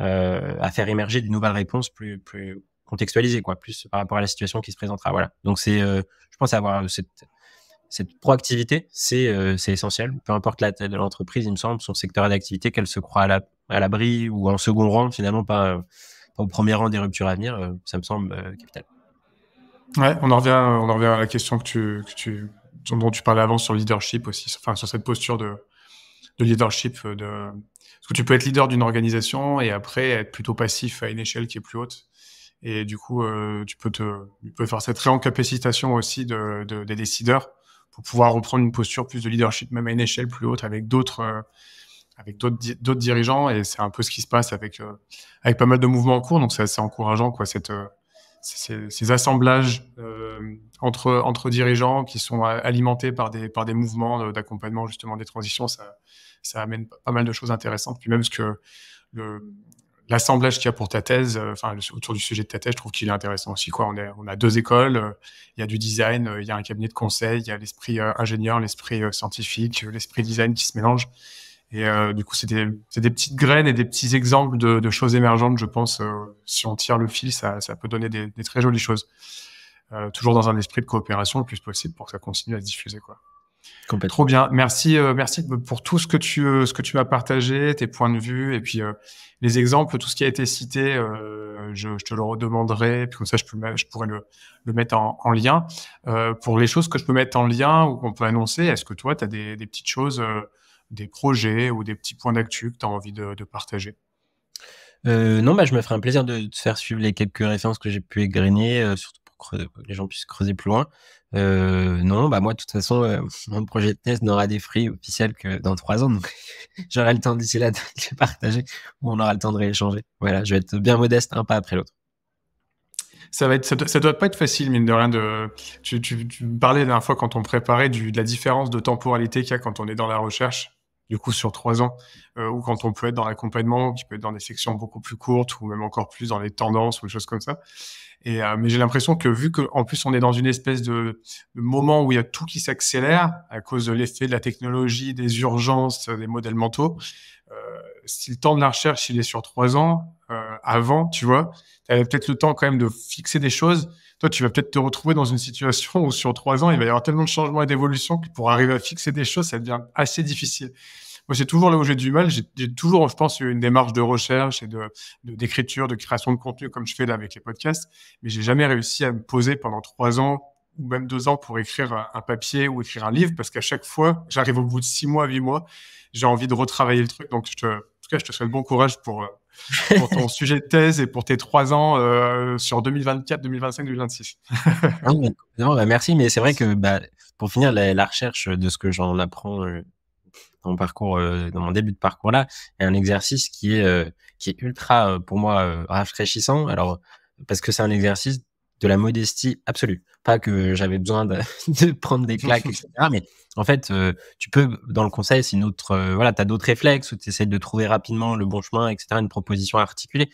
euh, à faire émerger de nouvelles réponses plus, plus contextualisées, quoi, plus par rapport à la situation qui se présentera. Voilà. Donc, c'est, euh, je pense avoir cette, cette proactivité, c'est euh, c'est essentiel. Peu importe la taille de l'entreprise, il me semble, son secteur d'activité, qu'elle se croit à l'abri ou en second rang, finalement, pas, au premier rang des ruptures à venir, ça me semble capital. Ouais, on en revient, on en à la question que tu, que tu dont tu parlais avant sur le leadership aussi, enfin sur cette posture de, leadership. Euh, de... Parce que tu peux être leader d'une organisation et après être plutôt passif à une échelle qui est plus haute. Et du coup, euh, tu, peux te, tu peux faire cette réencapacitation aussi de, de, des décideurs pour pouvoir reprendre une posture plus de leadership, même à une échelle plus haute, avec d'autres euh, avec d'autres dirigeants. Et c'est un peu ce qui se passe avec, avec pas mal de mouvements en cours. Donc, c'est assez encourageant, quoi, cette, ces, assemblages euh, entre, entre dirigeants qui sont euh, alimentés par des, par des mouvements d'accompagnement justement des transitions, ça, ça amène pas mal de choses intéressantes. Puis même ce que l'assemblage qu'il y a pour ta thèse, euh, enfin autour du sujet de ta thèse, je trouve qu'il est intéressant aussi. Quoi. On, on a deux écoles, il y a du design, il y a un cabinet de conseil, il y a l'esprit ingénieur, l'esprit scientifique, l'esprit design qui se mélange. Et euh, du coup, c'est des, petites graines et des petits exemples de, de choses émergentes, je pense. Euh, si on tire le fil, ça, ça peut donner des, des, très jolies choses. Euh, toujours dans un esprit de coopération le plus possible pour que ça continue à se diffuser. Quoi. Trop bien. Merci, merci pour tout ce que tu, ce que tu m'as partagé, tes points de vue et puis les exemples, tout ce qui a été cité. Je, je, te le redemanderai, puis comme ça, je, peux, je pourrais le, le mettre en, lien. pour les choses que je peux mettre en lien ou qu'on peut annoncer, est-ce que toi, tu as des, des, petites choses des projets ou des petits points d'actu que tu as envie de, partager euh, Non, bah, je me ferai un plaisir de, te faire suivre les quelques références que j'ai pu égrener, euh, surtout pour, que les gens puissent creuser plus loin. Euh, non, bah moi, de toute façon, [laughs] mon projet de thèse n'aura des fruits officiels que dans trois ans. Donc, [laughs] j'aurai le temps d'ici là de les partager ou on aura le temps de rééchanger. Voilà, je vais être bien modeste, un pas après l'autre ça va être, doit, pas être facile, mine de rien. De, tu, parlais la dernière fois quand on préparait du, de la différence de temporalité qu'il y a quand on est dans la recherche du coup sur trois ans, euh, ou quand on peut être dans l'accompagnement, qui peut être dans des sections beaucoup plus courtes, ou même encore plus dans les tendances ou des choses comme ça. Et, euh, mais j'ai l'impression que vu qu'en plus on est dans une espèce de, moment où il y a tout qui s'accélère à cause de l'effet de la technologie, des urgences, des modèles mentaux, euh, si le temps de la recherche il est sur trois ans, euh, avant, tu vois, tu avais peut-être le temps quand même de fixer des choses toi, tu vas peut-être te retrouver dans une situation où sur trois ans, il va y avoir tellement de changements et d'évolutions que pour arriver à fixer des choses, ça devient assez difficile. Moi, c'est toujours là où j'ai du mal. J'ai toujours, je pense, une démarche de recherche et de d'écriture, de, création de contenu, comme je fais là avec les podcasts. Mais j'ai jamais réussi à me poser pendant trois ans ou même deux ans pour écrire un papier ou écrire un livre, parce qu'à chaque fois, j'arrive au bout de six mois, huit mois, j'ai envie de retravailler le truc. Donc, je te, en tout cas, je te souhaite bon courage pour euh, [laughs] pour ton sujet de thèse et pour tes trois ans euh, sur 2024, 2025, 2026. non, bah, merci, mais c'est vrai que bah, pour finir la, recherche de ce que j'en apprends euh, dans mon parcours, euh, dans mon début de parcours là, est un exercice qui est qui est ultra pour moi rafraîchissant. Alors parce que c'est un exercice de la modestie absolue. Pas que j'avais besoin de, [laughs] prendre des claques, etc. Mais en fait, euh, tu peux, dans le conseil, c'est une autre, euh, voilà, tu as d'autres réflexes où tu essaies de trouver rapidement le bon chemin, etc., une proposition articulée.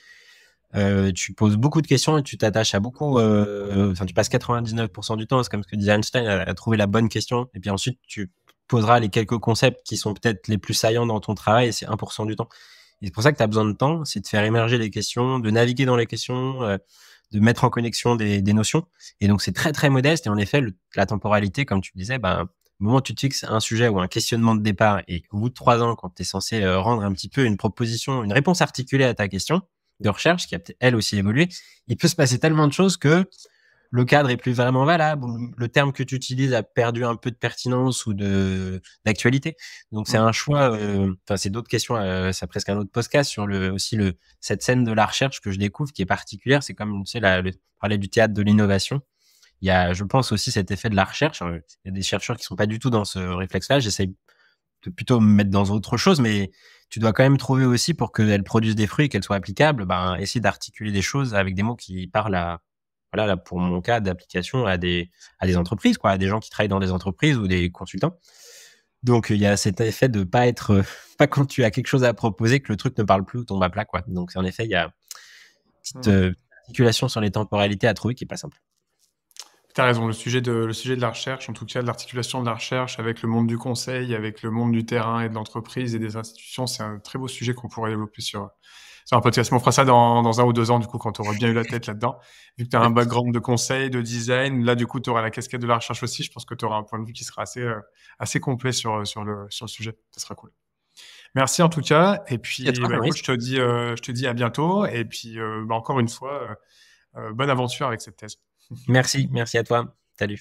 Euh, tu poses beaucoup de questions et tu t'attaches à beaucoup. Enfin, tu passes 99% du temps, c'est comme ce que disait Einstein, à, à trouver la bonne question. Et puis ensuite, tu poseras les quelques concepts qui sont peut-être les plus saillants dans ton travail et c'est 1% du temps. Et c'est pour ça que tu as besoin de temps, c'est de faire émerger les questions, de naviguer dans les questions de mettre en connexion des, notions. Et donc, c'est très, très modeste. Et en effet, la temporalité, comme tu disais, ben, au moment où tu te fixes un sujet ou un questionnement de départ et au bout de trois ans, quand tu es censé euh, rendre un petit peu une proposition, une réponse articulée à ta question de recherche qui a elle aussi évolué, il peut se passer tellement de choses que le cadre est plus vraiment valable, le terme que tu utilises a perdu un peu de pertinence ou de d'actualité. Donc c'est un choix. Euh, enfin c'est d'autres questions. Ça euh, c'est presque un autre podcast sur le aussi le cette scène de la recherche que je découvre qui est particulière. C'est comme tu sais la, parler du théâtre de l'innovation. Il y a, je pense aussi cet effet de la recherche. Euh, il y a des chercheurs qui sont pas du tout dans ce réflexe-là. J'essaie de plutôt me mettre dans autre chose, mais tu dois quand même trouver aussi pour qu'elle produisent des fruits, qu'elles soient applicables, ben, essayer d'articuler des choses avec des mots qui parlent à, là, pour mon cas, d'application à des, à des entreprises, quoi, à des gens qui travaillent dans des entreprises ou des consultants. Donc, il y a cet effet de pas être, euh, [laughs] pas quand tu as quelque chose à proposer que le truc ne parle plus ou tombe à plat, quoi. Donc, en effet, il y a une petite mmh. euh, articulation sur les temporalités à trouver qui est pas simple. Tu as raison, le sujet, de, le sujet de la recherche, en tout cas de l'articulation de la recherche avec le monde du conseil, avec le monde du terrain et de l'entreprise et des institutions, c'est un très beau sujet qu'on pourrait développer sur, on fera ça dans, un ou deux ans, du coup, quand tu auras bien eu la tête là-dedans. Vu que tu as un background de conseil, de design, là, du coup, tu auras la casquette de la recherche aussi. Je pense que tu auras un point de vue qui sera assez, euh, assez complet sur, euh, sur, le, sujet. Ça sera cool. Merci en tout cas. Et puis, bah, je, te dis, euh, je te dis à bientôt. Et puis, bah, encore une fois, bonne aventure avec cette thèse. Merci, merci à toi. Salut.